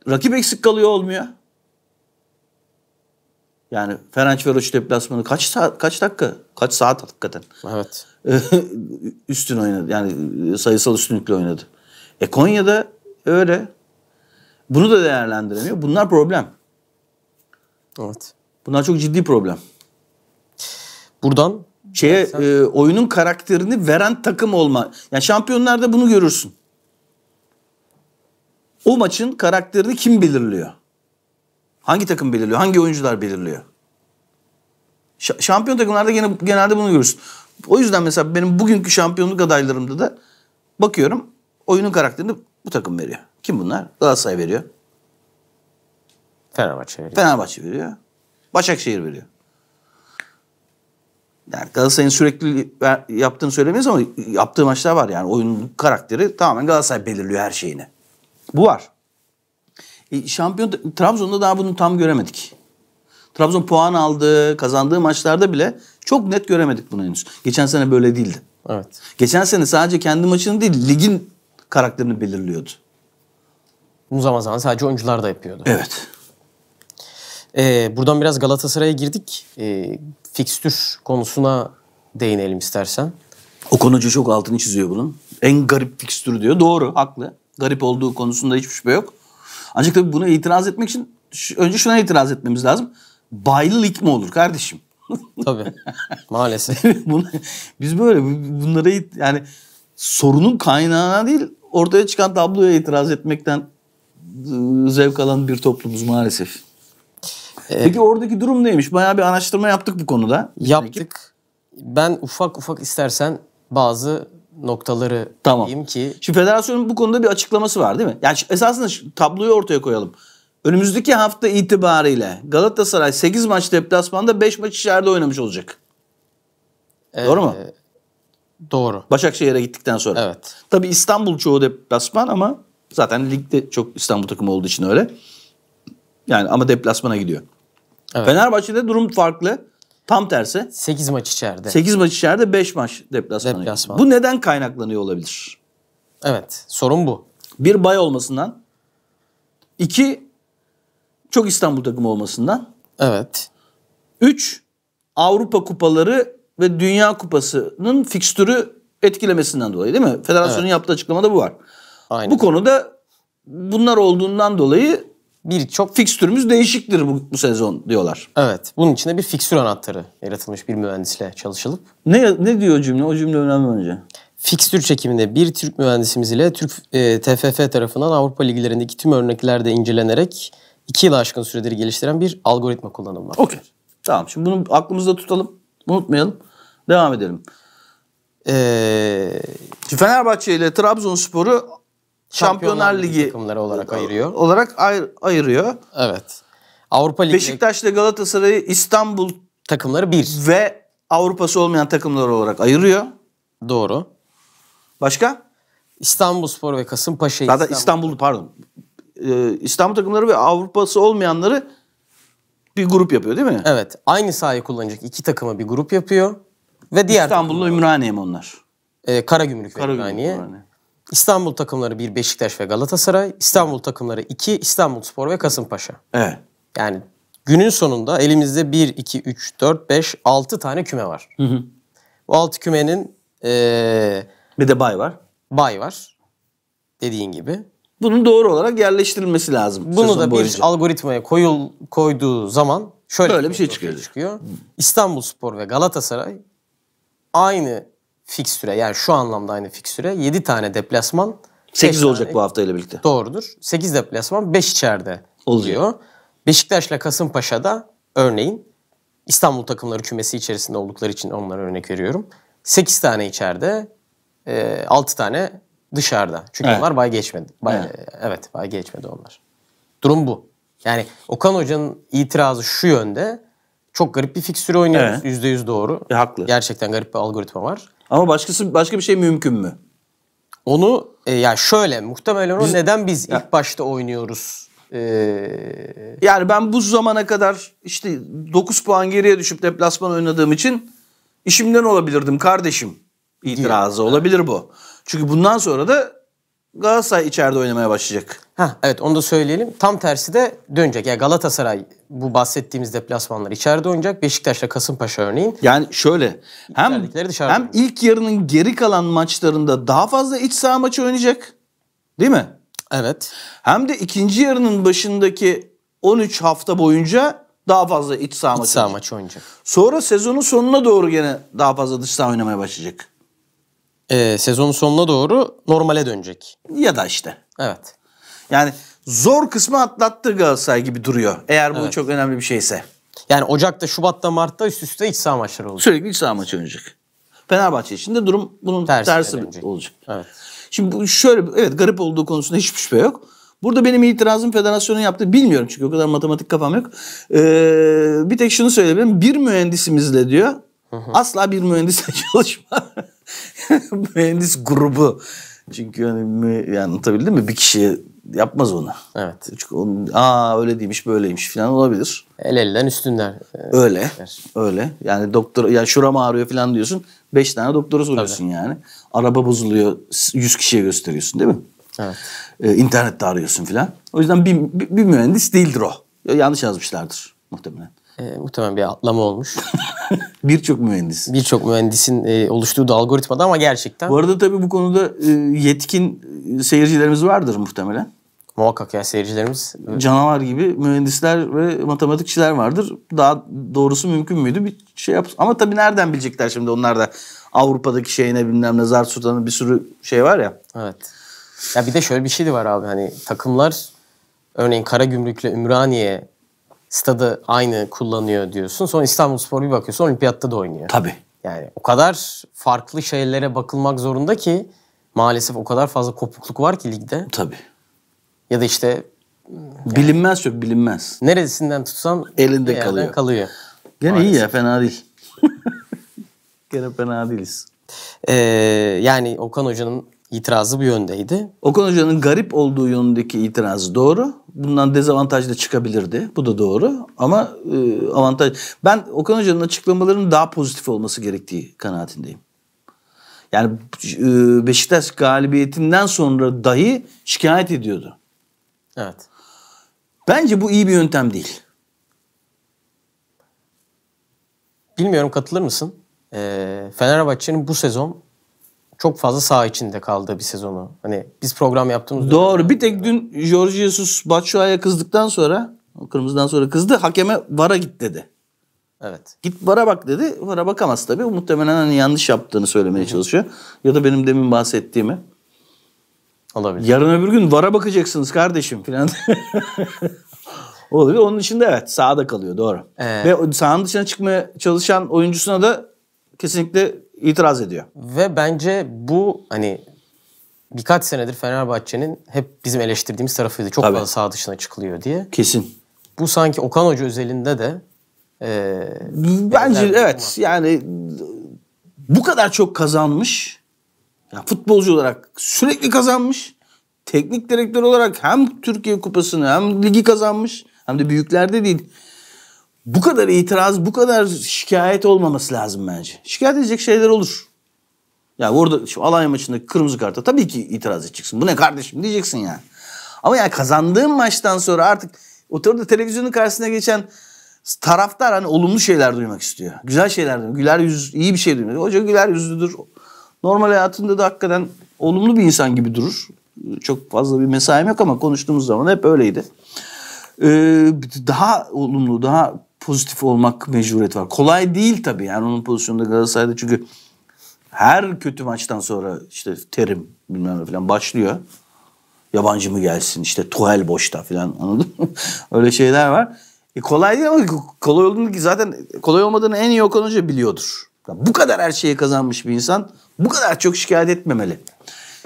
B: rakip eksik kalıyor olmuyor. Yani Fenerbahçe deplasmanı kaç saat kaç dakika? Kaç saat hakikaten. Evet. Üstün oynadı. Yani e, sayısal üstünlükle oynadı. E Konya'da öyle. Bunu da değerlendiremiyor. Bunlar problem. Evet. Bunlar çok ciddi problem. Buradan şeye sen... e, oyunun karakterini veren takım olma. Yani şampiyonlarda bunu görürsün. O maçın karakterini kim belirliyor? Hangi takım belirliyor? Hangi oyuncular belirliyor? Şampiyon takımlarda gene, genelde bunu görürsün. O yüzden mesela benim bugünkü şampiyonluk adaylarımda da bakıyorum oyunun karakterini bu takım veriyor. Kim bunlar? Galatasaray veriyor. Fenerbahçe veriyor. Fenerbahçe veriyor. Başakşehir veriyor. Yani Galatasaray'ın sürekli yaptığını söylemeyiz ama yaptığı maçlar var yani. Oyunun karakteri tamamen Galatasaray belirliyor her şeyini. Bu var. E, şampiyon Trabzon'da daha bunu tam göremedik. Trabzon puan aldı, kazandığı maçlarda bile çok net göremedik bunu henüz. Geçen sene böyle değildi. Evet. Geçen sene sadece kendi maçını değil, ligin karakterini belirliyordu.
A: Bunu zaman zaman sadece oyuncular da yapıyordu. Evet. Ee, buradan biraz Galatasaray'a girdik. Ee, fikstür konusuna
B: değinelim istersen. O konucu çok altını çiziyor bunun. En garip fikstür diyor. Doğru, haklı. Garip olduğu konusunda hiçbir şüphe yok. Ancak tabii buna itiraz etmek için önce şuna itiraz etmemiz lazım. Baylı lig mi olur kardeşim? Tabii. Maalesef. Bunu, biz böyle bunlara yani sorunun kaynağına değil ortaya çıkan tabloya itiraz etmekten ıı, zevk alan bir toplumuz maalesef. Ee, Peki oradaki durum neymiş? Bayağı bir araştırma yaptık bu konuda. Yaptık. Ben ufak ufak istersen bazı noktaları tamam. diyeyim ki. Şimdi federasyonun bu konuda bir açıklaması var değil mi? Yani esasında tabloyu ortaya koyalım. Önümüzdeki hafta itibariyle Galatasaray 8 maç deplasmanda 5 maç içeride oynamış olacak. Ee, doğru mu? E, doğru. Başakşehir'e gittikten sonra. Evet. Tabii İstanbul çoğu deplasman ama zaten ligde çok İstanbul takımı olduğu için öyle. Yani ama deplasmana gidiyor. Evet. Fenerbahçe'de durum farklı. Tam tersi. 8 maç içeride. 8 maç içeride 5 maç deplasmana. Deplasman. Bu neden kaynaklanıyor olabilir? Evet sorun bu. Bir bay olmasından. iki çok İstanbul takımı olmasından. Evet. Üç Avrupa kupaları ve Dünya Kupası'nın fikstürü etkilemesinden dolayı değil mi? Federasyonun evet. yaptığı açıklamada bu var. Aynen. Bu konuda bunlar olduğundan dolayı birçok fikstürümüz değişiktir
A: bu, bu sezon diyorlar. Evet. Bunun için bir fikstür anahtarı yaratılmış bir mühendisle çalışılıp. Ne ne diyor cümle? O cümle önemli önce. Fikstür çekiminde bir Türk mühendisimiz ile Türk e, TFF tarafından Avrupa liglerindeki tüm örneklerde incelenerek iki yıl aşkın süredir
B: geliştiren bir algoritma kullanımı var. Okey. Tamam. Şimdi bunu aklımızda tutalım. Unutmayalım. Devam edelim. Ee... Fenerbahçe ile Trabzonspor'u Şampiyonlar Ligi takımları olarak ayırıyor. Olarak ayr, ayırıyor. Evet. Avrupa Ligi Beşiktaş ile Galatasaray, İstanbul takımları bir ve Avrupa'sı olmayan takımlar olarak ayırıyor. Doğru. Başka? İstanbulspor ve Kasımpaşa'yı Zaten İstanbul, İstanbul pardon. Ee, İstanbul takımları ve Avrupa'sı olmayanları
A: bir grup yapıyor değil mi? Evet. Aynı sahayı kullanacak iki takıma bir grup yapıyor. Ve diğer İstanbul'la Ümraniye mi onlar? Ee, Karagümrük ve Karagümrük Ümraniye. Ümraniye. İstanbul takımları 1 Beşiktaş ve Galatasaray, İstanbul takımları 2 İstanbulspor ve Kasımpaşa. Evet. Yani günün sonunda elimizde 1 2 3 4 5 6 tane küme var. Hı hı. Bu 6 kümenin ee, bir de bay var. Bay var. Dediğin gibi.
B: Bunun doğru olarak yerleştirilmesi lazım. Bunu da boyunca. bir
A: algoritmaya koyul koyduğu zaman şöyle Böyle bir şey çıkıyor. çıkıyor. İstanbul Spor ve Galatasaray aynı fikstüre yani şu anlamda aynı fikstüre 7 tane deplasman 8 olacak tane, bu hafta ile birlikte. Doğrudur. 8 deplasman 5 içeride oluyor. Olacak. Beşiktaş'la Kasımpaşa'da örneğin İstanbul takımları kümesi içerisinde oldukları için onlara örnek veriyorum. 8 tane içeride, 6 e, tane dışarıda. Çünkü evet. onlar bay geçmedi. Bay, evet. evet, bay geçmedi onlar. Durum bu. Yani Okan Hoca'nın itirazı şu yönde. Çok garip bir fikstürü oynuyoruz. Evet. %100 doğru. E, haklı. Gerçekten garip bir algoritma var. Ama başkası başka bir şey mümkün mü? Onu e, ya yani şöyle
B: muhtemelen biz, neden biz ya, ilk başta oynuyoruz? Ee... Yani ben bu zamana kadar işte 9 puan geriye düşüp deplasman oynadığım için işimden olabilirdim kardeşim. İtirazı yani. olabilir bu. Çünkü bundan sonra da Galatasaray içeride oynamaya başlayacak. Ha evet onu da söyleyelim. Tam tersi de dönecek. Yani Galatasaray
A: bu bahsettiğimiz deplasmanlar içeride oynayacak. Beşiktaş'la Kasımpaşa örneğin. Yani şöyle
B: hem hem ilk yarının geri kalan maçlarında daha fazla iç saha maçı oynayacak. Değil mi? Evet. Hem de ikinci yarının başındaki 13 hafta boyunca daha fazla iç saha, iç maçı, saha maçı oynayacak. Sonra sezonun sonuna doğru gene daha fazla dış saha oynamaya başlayacak e, sezonun sonuna doğru normale dönecek. Ya da işte. Evet. Yani zor kısmı atlattı Galatasaray gibi duruyor. Eğer bu Evet. çok önemli bir şeyse. Yani Ocak'ta, Şubat'ta, Mart'ta üst üste iç saha maçları olacak. Sürekli iç saha maçı oynayacak. Fenerbahçe için de durum bunun tersi, Tersine olacak. Evet. Şimdi bu şöyle evet garip olduğu konusunda hiçbir şüphe yok. Burada benim itirazım federasyonun yaptığı bilmiyorum çünkü o kadar matematik kafam yok. Ee, bir tek şunu söyleyebilirim. Bir mühendisimizle diyor. Asla bir mühendisle çalışma. mühendis grubu. Çünkü hani yani anlatabildim mi? Bir kişi yapmaz onu. Evet. Çünkü onun, aa öyle değilmiş böyleymiş falan olabilir. El elden üstünden. E, öyle. Öyle. Yani doktor ya şuram ağrıyor falan diyorsun. Beş tane doktora soruyorsun Tabii. yani. Araba bozuluyor. yüz kişiye gösteriyorsun değil mi? Evet. Ee, internette arıyorsun filan. O yüzden bir, bir, bir mühendis değildir o. Yanlış yazmışlardır muhtemelen. E, muhtemelen bir atlama olmuş. Birçok mühendis. Birçok
A: mühendisin e, oluşturduğu algoritmada ama gerçekten. Bu arada
B: tabii bu konuda e, yetkin e, seyircilerimiz vardır muhtemelen. Muhakkak ya seyircilerimiz. E, Canavar gibi mühendisler ve matematikçiler vardır. Daha doğrusu mümkün müydü bir şey yap. Ama tabii nereden bilecekler şimdi onlar da Avrupa'daki şeyine bilmem ne zar sultanı bir sürü şey var ya. Evet. Ya
A: bir de şöyle bir şey de var abi hani takımlar örneğin Karagümrük'le Ümraniye stadı aynı kullanıyor diyorsun. Sonra İstanbul Spor bir bakıyorsun olimpiyatta da oynuyor. Tabii. Yani o kadar farklı şeylere bakılmak zorunda ki maalesef o kadar fazla kopukluk var ki ligde. Tabii. Ya da işte yani, bilinmez çok bilinmez. Neresinden tutsan elinde kalıyor. kalıyor. Gene maalesef. iyi ya fena değil. Gene
B: fena değiliz. Ee, yani Okan Hoca'nın İtirazı bu yöndeydi. Okan Hoca'nın garip olduğu yönündeki itirazı doğru. Bundan dezavantaj da çıkabilirdi. Bu da doğru. Ama e, avantaj... Ben Okan Hoca'nın açıklamalarının daha pozitif olması gerektiği kanaatindeyim. Yani e, Beşiktaş galibiyetinden sonra dahi şikayet ediyordu. Evet. Bence bu iyi bir yöntem değil. Bilmiyorum katılır mısın? Ee,
A: Fenerbahçe'nin bu sezon çok fazla sağ içinde kaldığı bir sezonu. Hani biz program yaptığımız Doğru. Dönem...
B: Bir tek dün George Jesus Batshuayi'ye kızdıktan sonra o kırmızıdan sonra kızdı. Hakeme VAR'a git dedi. Evet. Git VAR'a bak dedi. VAR'a bakamaz tabii. Muhtemelen hani yanlış yaptığını söylemeye çalışıyor. Ya da benim demin bahsettiğimi. Olabilir. Yarın öbür gün VAR'a bakacaksınız kardeşim falan. Olabilir. Onun için de evet sağda kalıyor doğru. Ee, Ve sağın dışına çıkmaya çalışan oyuncusuna da kesinlikle itiraz ediyor. Ve bence bu hani birkaç senedir Fenerbahçe'nin
A: hep bizim eleştirdiğimiz tarafıydı. Çok Tabii. fazla sağ dışına çıkılıyor diye. Kesin. Bu sanki Okan
B: Hoca özelinde de e, bence evet var. yani bu kadar çok kazanmış. Yani futbolcu olarak sürekli kazanmış. Teknik direktör olarak hem Türkiye Kupası'nı hem ligi kazanmış hem de büyüklerde değil bu kadar itiraz, bu kadar şikayet olmaması lazım bence. Şikayet edecek şeyler olur. Ya yani orada şu Alanya maçındaki kırmızı karta tabii ki itiraz edeceksin. Bu ne kardeşim diyeceksin yani. Ama yani kazandığın maçtan sonra artık oturup da televizyonun karşısına geçen taraftar hani olumlu şeyler duymak istiyor. Güzel şeyler duymak. Güler yüz iyi bir şey duymak. Hoca güler yüzlüdür. Normal hayatında da hakikaten olumlu bir insan gibi durur. Çok fazla bir mesaim yok ama konuştuğumuz zaman hep öyleydi. Ee, daha olumlu, daha pozitif olmak mecburiyeti var. Kolay değil tabii yani onun pozisyonunda Galatasaray'da çünkü her kötü maçtan sonra işte terim bilmem ne falan başlıyor. Yabancı mı gelsin işte Tuhel boşta falan anladın mı? Öyle şeyler var. E kolay değil ama kolay olduğunu ki zaten kolay olmadığını en iyi Okan Hoca biliyordur. Yani bu kadar her şeyi kazanmış bir insan bu kadar çok şikayet etmemeli.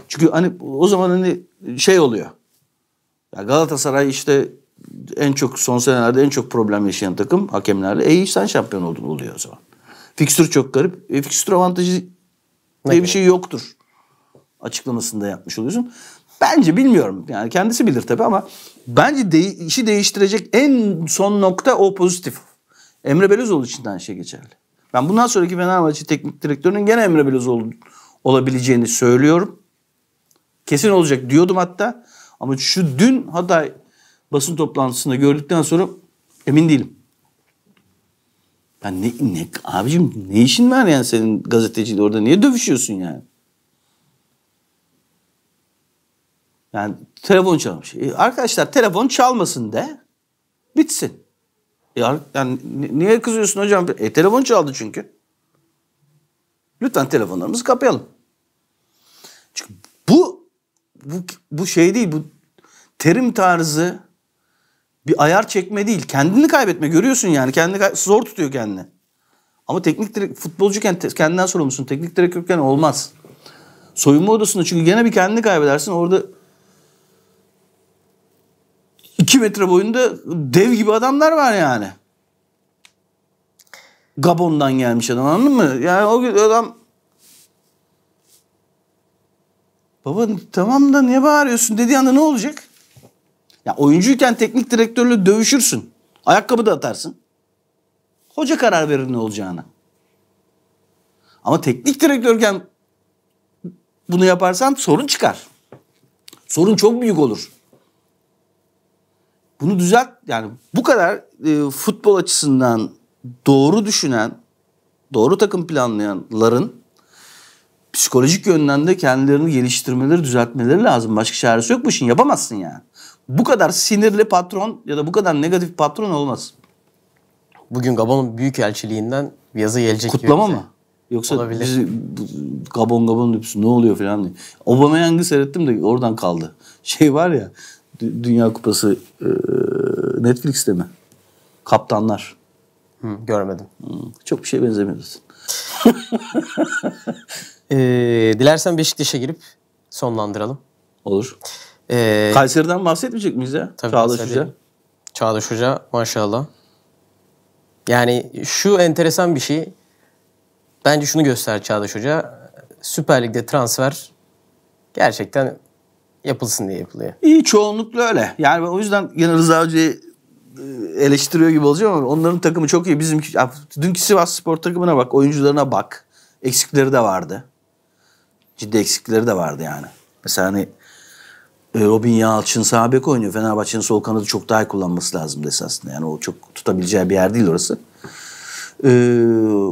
B: Çünkü hani o zaman hani şey oluyor. Ya Galatasaray işte en çok son senelerde en çok problem yaşayan takım hakemlerle. E iyi sen şampiyon oldun oluyor o zaman. Fikstür çok garip. E, fikstür avantajı diye gibi? bir şey yoktur. Açıklamasında yapmış oluyorsun. Bence bilmiyorum. Yani kendisi bilir tabii ama bence de, işi değiştirecek en son nokta o pozitif. Emre Belözoğlu için de aynı şey geçerli. Ben bundan sonraki Fenerbahçe teknik direktörünün gene Emre Belözoğlu olabileceğini söylüyorum. Kesin olacak diyordum hatta. Ama şu dün Hatay basın toplantısında gördükten sonra emin değilim. Ben ne, ne abicim ne işin var yani senin gazeteciyle orada niye dövüşüyorsun yani? Yani telefon çalmış. E, arkadaşlar telefon çalmasın de bitsin. E, yani niye kızıyorsun hocam? E, telefon çaldı çünkü. Lütfen telefonlarımızı kapayalım. Çünkü bu bu, bu şey değil bu terim tarzı bir ayar çekme değil. Kendini kaybetme. Görüyorsun yani. Kendini zor tutuyor kendini. Ama teknik direkt futbolcuken kendinden sorumlusun. Teknik direktörken olmaz. Soyunma odasında çünkü gene bir kendini kaybedersin. Orada 2 metre boyunda dev gibi adamlar var yani. Gabon'dan gelmiş adam anladın mı? Yani o adam Baba tamam da niye bağırıyorsun dediği anda ne olacak? Ya oyuncuyken teknik direktörle dövüşürsün. Ayakkabı da atarsın. Hoca karar verir ne olacağına. Ama teknik direktörken bunu yaparsan sorun çıkar. Sorun çok büyük olur. Bunu düzelt yani bu kadar e, futbol açısından doğru düşünen, doğru takım planlayanların psikolojik yönden de kendilerini geliştirmeleri, düzeltmeleri lazım. Başka çaresi yok bu işin. Yapamazsın yani bu kadar sinirli patron ya da bu kadar negatif patron olmaz. Bugün Gabon'un büyük elçiliğinden yazı gelecek. Kutlama mı? Yoksa Olabilir. bizi Gabon Gabon lüpsü ne oluyor falan diye. Aubameyang'ı seyrettim de oradan kaldı. Şey var ya Dünya Kupası e, Netflix'te mi? Kaptanlar. Hı, görmedim. Hı, çok bir şey benzemiyorsun.
A: ee, dilersen Beşiktaş'a girip sonlandıralım. Olur. Ee, Kayseri'den bahsetmeyecek miyiz ya? Tabii Çağdaş Hoca. Çağdaş Hoca maşallah. Yani şu enteresan bir şey. Bence şunu göster Çağdaş Hoca. Süper Lig'de transfer gerçekten yapılsın diye yapılıyor.
B: İyi çoğunlukla öyle. Yani o yüzden yine Rıza Hoca'yı e, eleştiriyor gibi olacağım ama onların takımı çok iyi. Bizimki dünkü Sivas Spor takımına bak, oyuncularına bak. Eksikleri de vardı. Ciddi eksikleri de vardı yani. Mesela hani e, Robin Yalçın sağ bek oynuyor. Fenerbahçe'nin sol kanadı çok daha iyi kullanması lazım esasında. Yani o çok tutabileceği bir yer değil orası. Ee,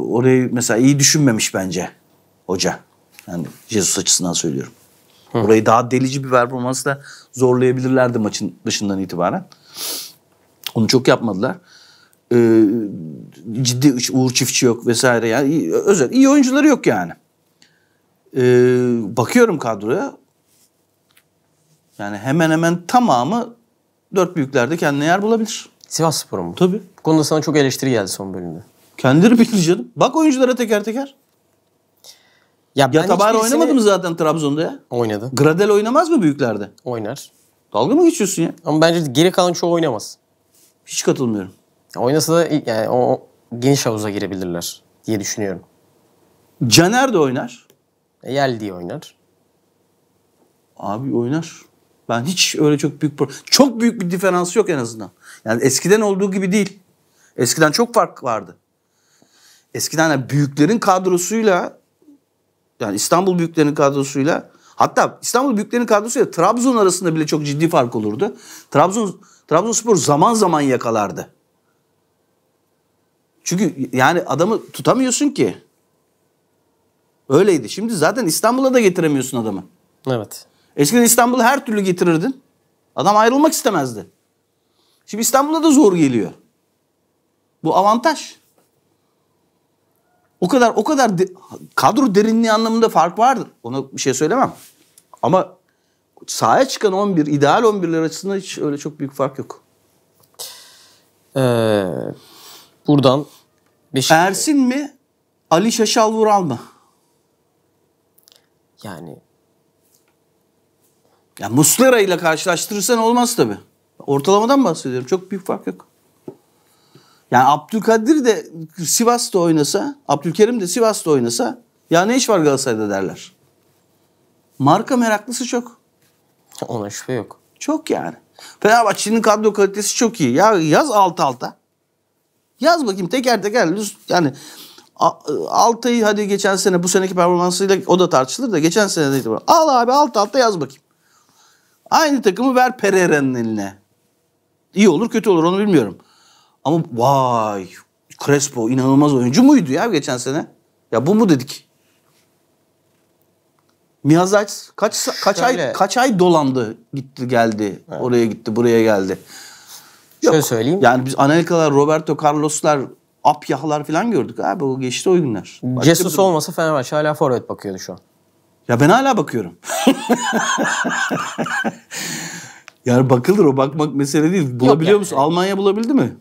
B: orayı mesela iyi düşünmemiş bence hoca. Yani Jesus açısından söylüyorum. Hı. Orayı daha delici bir performansla zorlayabilirlerdi maçın dışından itibaren. Onu çok yapmadılar. Ee, ciddi Uğur Çiftçi yok vesaire. Yani özel iyi oyuncuları yok yani. Ee, bakıyorum kadroya. Yani hemen hemen tamamı dört büyüklerde kendine yer bulabilir. Sivas Spor mu? Tabii. Bu konuda sana çok eleştiri geldi son bölümde. Kendileri bilir canım. Bak oyunculara teker teker. Ya, ya Tabar oynamadı mı zaten Trabzon'da ya? Oynadı. Gradel oynamaz mı büyüklerde?
A: Oynar. Dalga mı geçiyorsun ya? Ama bence geri kalan çoğu oynamaz. Hiç katılmıyorum. Ya oynasa da yani o geniş havuza girebilirler diye düşünüyorum. Caner
B: de oynar. Yel diye oynar. Abi oynar. Ben hiç öyle çok büyük çok büyük bir diferans yok en azından. Yani eskiden olduğu gibi değil. Eskiden çok fark vardı. Eskiden yani büyüklerin kadrosuyla yani İstanbul büyüklerin kadrosuyla hatta İstanbul büyüklerin kadrosuyla Trabzon arasında bile çok ciddi fark olurdu. Trabzon Trabzonspor zaman zaman yakalardı. Çünkü yani adamı tutamıyorsun ki. Öyleydi. Şimdi zaten İstanbul'a da getiremiyorsun adamı. Evet. Eskiden İstanbul'a her türlü getirirdin. Adam ayrılmak istemezdi. Şimdi İstanbul'da da zor geliyor. Bu avantaj. O kadar o kadar de, kadro derinliği anlamında fark vardır. Ona bir şey söylemem. Ama sahaya çıkan 11, ideal 11'ler açısından hiç öyle çok büyük fark yok. Ee, buradan Beşik... Şey- Ersin mi? Ali Şaşal Vural mı? Yani ya Muslera ile karşılaştırırsan olmaz tabi. Ortalamadan bahsediyorum. Çok büyük fark yok. Yani Abdülkadir de Sivas'ta oynasa, Abdülkerim de Sivas'ta oynasa ya ne iş var Galatasaray'da derler. Marka meraklısı çok. Ona şüphe yok. Çok yani. Fenerbahçe'nin kadro kalitesi çok iyi. Ya yaz alt alta. Yaz bakayım teker teker. Yani e, Altay'ı hadi geçen sene bu seneki performansıyla o da tartışılır da geçen sene de Al abi alt alta yaz bakayım. Aynı takımı ver Pereira'nın eline. İyi olur kötü olur onu bilmiyorum. Ama vay Crespo inanılmaz oyuncu muydu ya geçen sene? Ya bu mu dedik? Miyazaç kaç kaç Şöyle, ay kaç ay dolandı gitti geldi evet. oraya gitti buraya geldi. Yok, Şöyle söyleyeyim. Yani biz Anelka'lar, Roberto Carlos'lar, Apyah'lar falan gördük abi o geçti o günler. Başka Jesus olmasa Fenerbahçe hala forvet bakıyordu şu an. Ya ben hala bakıyorum. yani bakılır o bakmak mesele değil. Bulabiliyor yani. musun? Almanya bulabildi mi?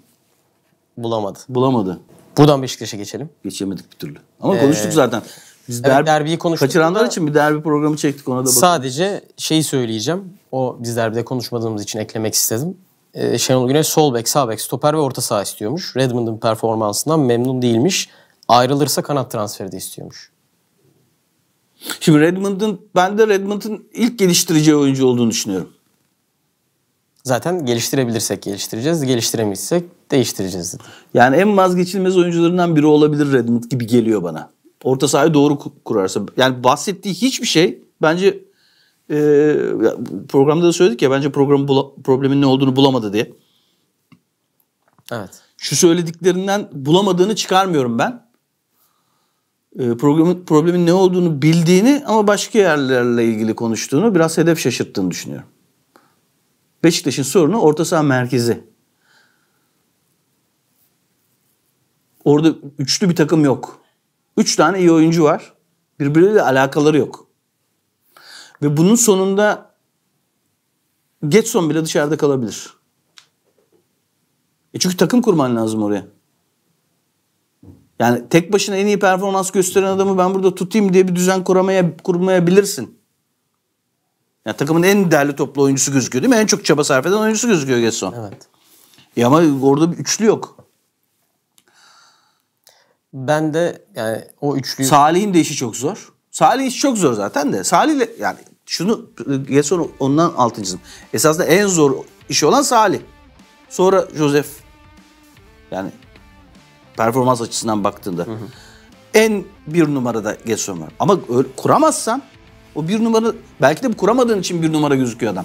B: Bulamadı. Bulamadı. Buradan Beşiktaş'a geçelim. Geçemedik bir türlü. Ama ee, konuştuk zaten. Biz evet, derbi, derbiyi konuştuk. Kaçıranlar için bir derbi programı çektik ona da bakalım.
A: Sadece şeyi söyleyeceğim. O biz derbide konuşmadığımız için eklemek istedim. Ee, Şenol Güneş sol bek, sağ bek, stoper ve orta saha istiyormuş. Redmond'un performansından memnun değilmiş. Ayrılırsa kanat transferi de istiyormuş.
B: Şimdi Redmond'un ben de Redmond'un ilk geliştireceği oyuncu olduğunu düşünüyorum. Zaten geliştirebilirsek geliştireceğiz, geliştiremeyizsek değiştireceğiz. Dedi. Yani en vazgeçilmez oyuncularından biri olabilir Redmond gibi geliyor bana. Orta sahayı doğru kurarsa. Yani bahsettiği hiçbir şey bence e, programda da söyledik ya bence programın problemin ne olduğunu bulamadı diye. Evet. Şu söylediklerinden bulamadığını çıkarmıyorum ben. Ee, programın problemin ne olduğunu bildiğini ama başka yerlerle ilgili konuştuğunu biraz hedef şaşırttığını düşünüyorum. Beşiktaş'ın sorunu orta saha merkezi. Orada üçlü bir takım yok. Üç tane iyi oyuncu var. Birbirleriyle alakaları yok. Ve bunun sonunda Getson bile dışarıda kalabilir. E çünkü takım kurman lazım oraya. Yani tek başına en iyi performans gösteren adamı ben burada tutayım diye bir düzen kuramaya, kurmayabilirsin. Yani takımın en değerli toplu oyuncusu gözüküyor değil mi? En çok çaba sarf eden oyuncusu gözüküyor Gerson. Evet. Ya ama orada bir üçlü yok. Ben de yani o üçlü. Salih'in de işi çok zor. Salih işi çok zor zaten de. Salih'le yani şunu Gerson ondan altın çizim. Esasında en zor işi olan Salih. Sonra Josef. Yani Performans açısından baktığında. Hı hı. En bir numarada Getson var. Ama öyle, kuramazsan o bir numara belki de kuramadığın için bir numara gözüküyor adam.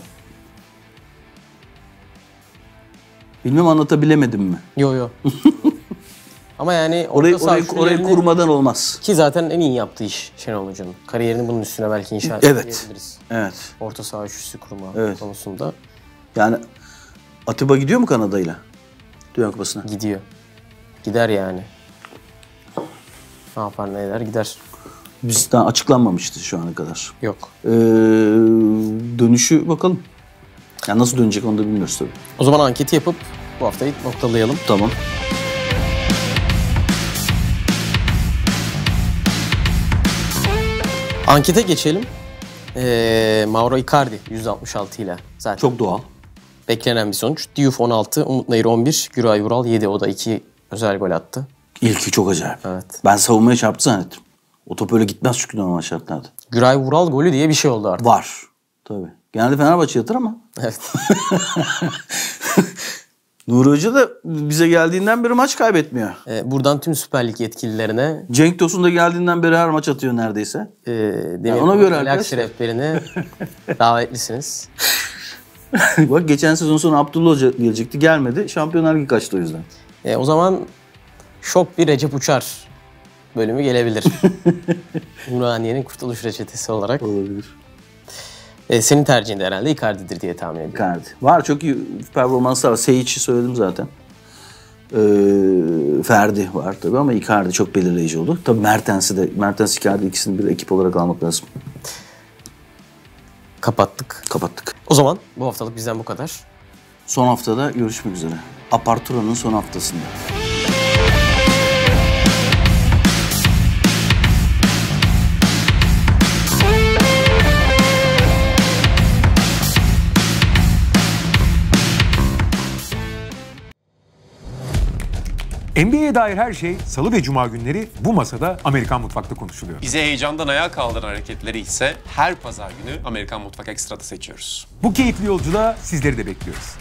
B: Bilmem anlatabilemedim mi? Yo yo.
A: Ama yani orayı, orayı, orayı kurmadan olmaz. Ki zaten en iyi yaptığı iş Şenol Hoca'nın. Kariyerini bunun üstüne belki inşa evet. edebiliriz. Evet. Orta saha üçlüsü kurma evet. konusunda. Yani Atiba gidiyor mu Kanada'yla? Dünya Kupası'na. Gidiyor. Gider yani. Ne yapar ne eder gider.
B: Bizden açıklanmamıştı şu ana kadar. Yok. Ee, dönüşü bakalım. Ya yani nasıl dönecek onu da bilmiyoruz tabii.
A: O zaman anketi yapıp bu haftayı
B: noktalayalım. Tamam.
A: Ankete geçelim. Ee, Mauro Icardi 166 ile zaten. Çok doğal. Beklenen bir sonuç. Diouf 16, Umut Nayır 11, Güray Vural 7. O da 2 Özel gol attı.
B: İlki çok acayip. Evet. Ben savunmaya çarptı zannettim. O top öyle gitmez çünkü normal şartlarda. Güray Vural golü diye bir şey oldu artık. Var. Tabii. Genelde Fenerbahçe yatır ama. Evet. Nur Hoca da bize geldiğinden beri maç kaybetmiyor. Ee, buradan tüm Süper Lig yetkililerine... Cenk Tosun da geldiğinden beri her maç atıyor neredeyse. Ee, yani ona göre arkadaşlar. rehberine davetlisiniz. Bak geçen sezon sonu Abdullah Hoca gelecekti. Gelmedi. Şampiyonlar Ligi kaçtı o yüzden. E, o zaman şok bir Recep Uçar bölümü gelebilir.
A: Muraniye'nin kurtuluş reçetesi olarak. Olabilir. E, senin tercihin herhalde Icardi'dir
B: diye tahmin ediyorum. Icardi. Var çok iyi performanslar var. Seyic'i söyledim zaten. Ee, Ferdi var tabii ama Icardi çok belirleyici oldu. Tabii Mertens'i de, Mertens Icardi ikisini bir ekip olarak almak lazım. Kapattık. Kapattık. O zaman bu haftalık bizden bu kadar. Son haftada görüşmek üzere. Apartura'nın son haftasında. NBA'ye dair her şey salı ve cuma günleri bu masada Amerikan Mutfak'ta konuşuluyor. Bize
A: heyecandan ayağa kaldıran hareketleri ise her pazar günü Amerikan Mutfak Ekstra'da seçiyoruz.
B: Bu keyifli yolculuğa sizleri de bekliyoruz.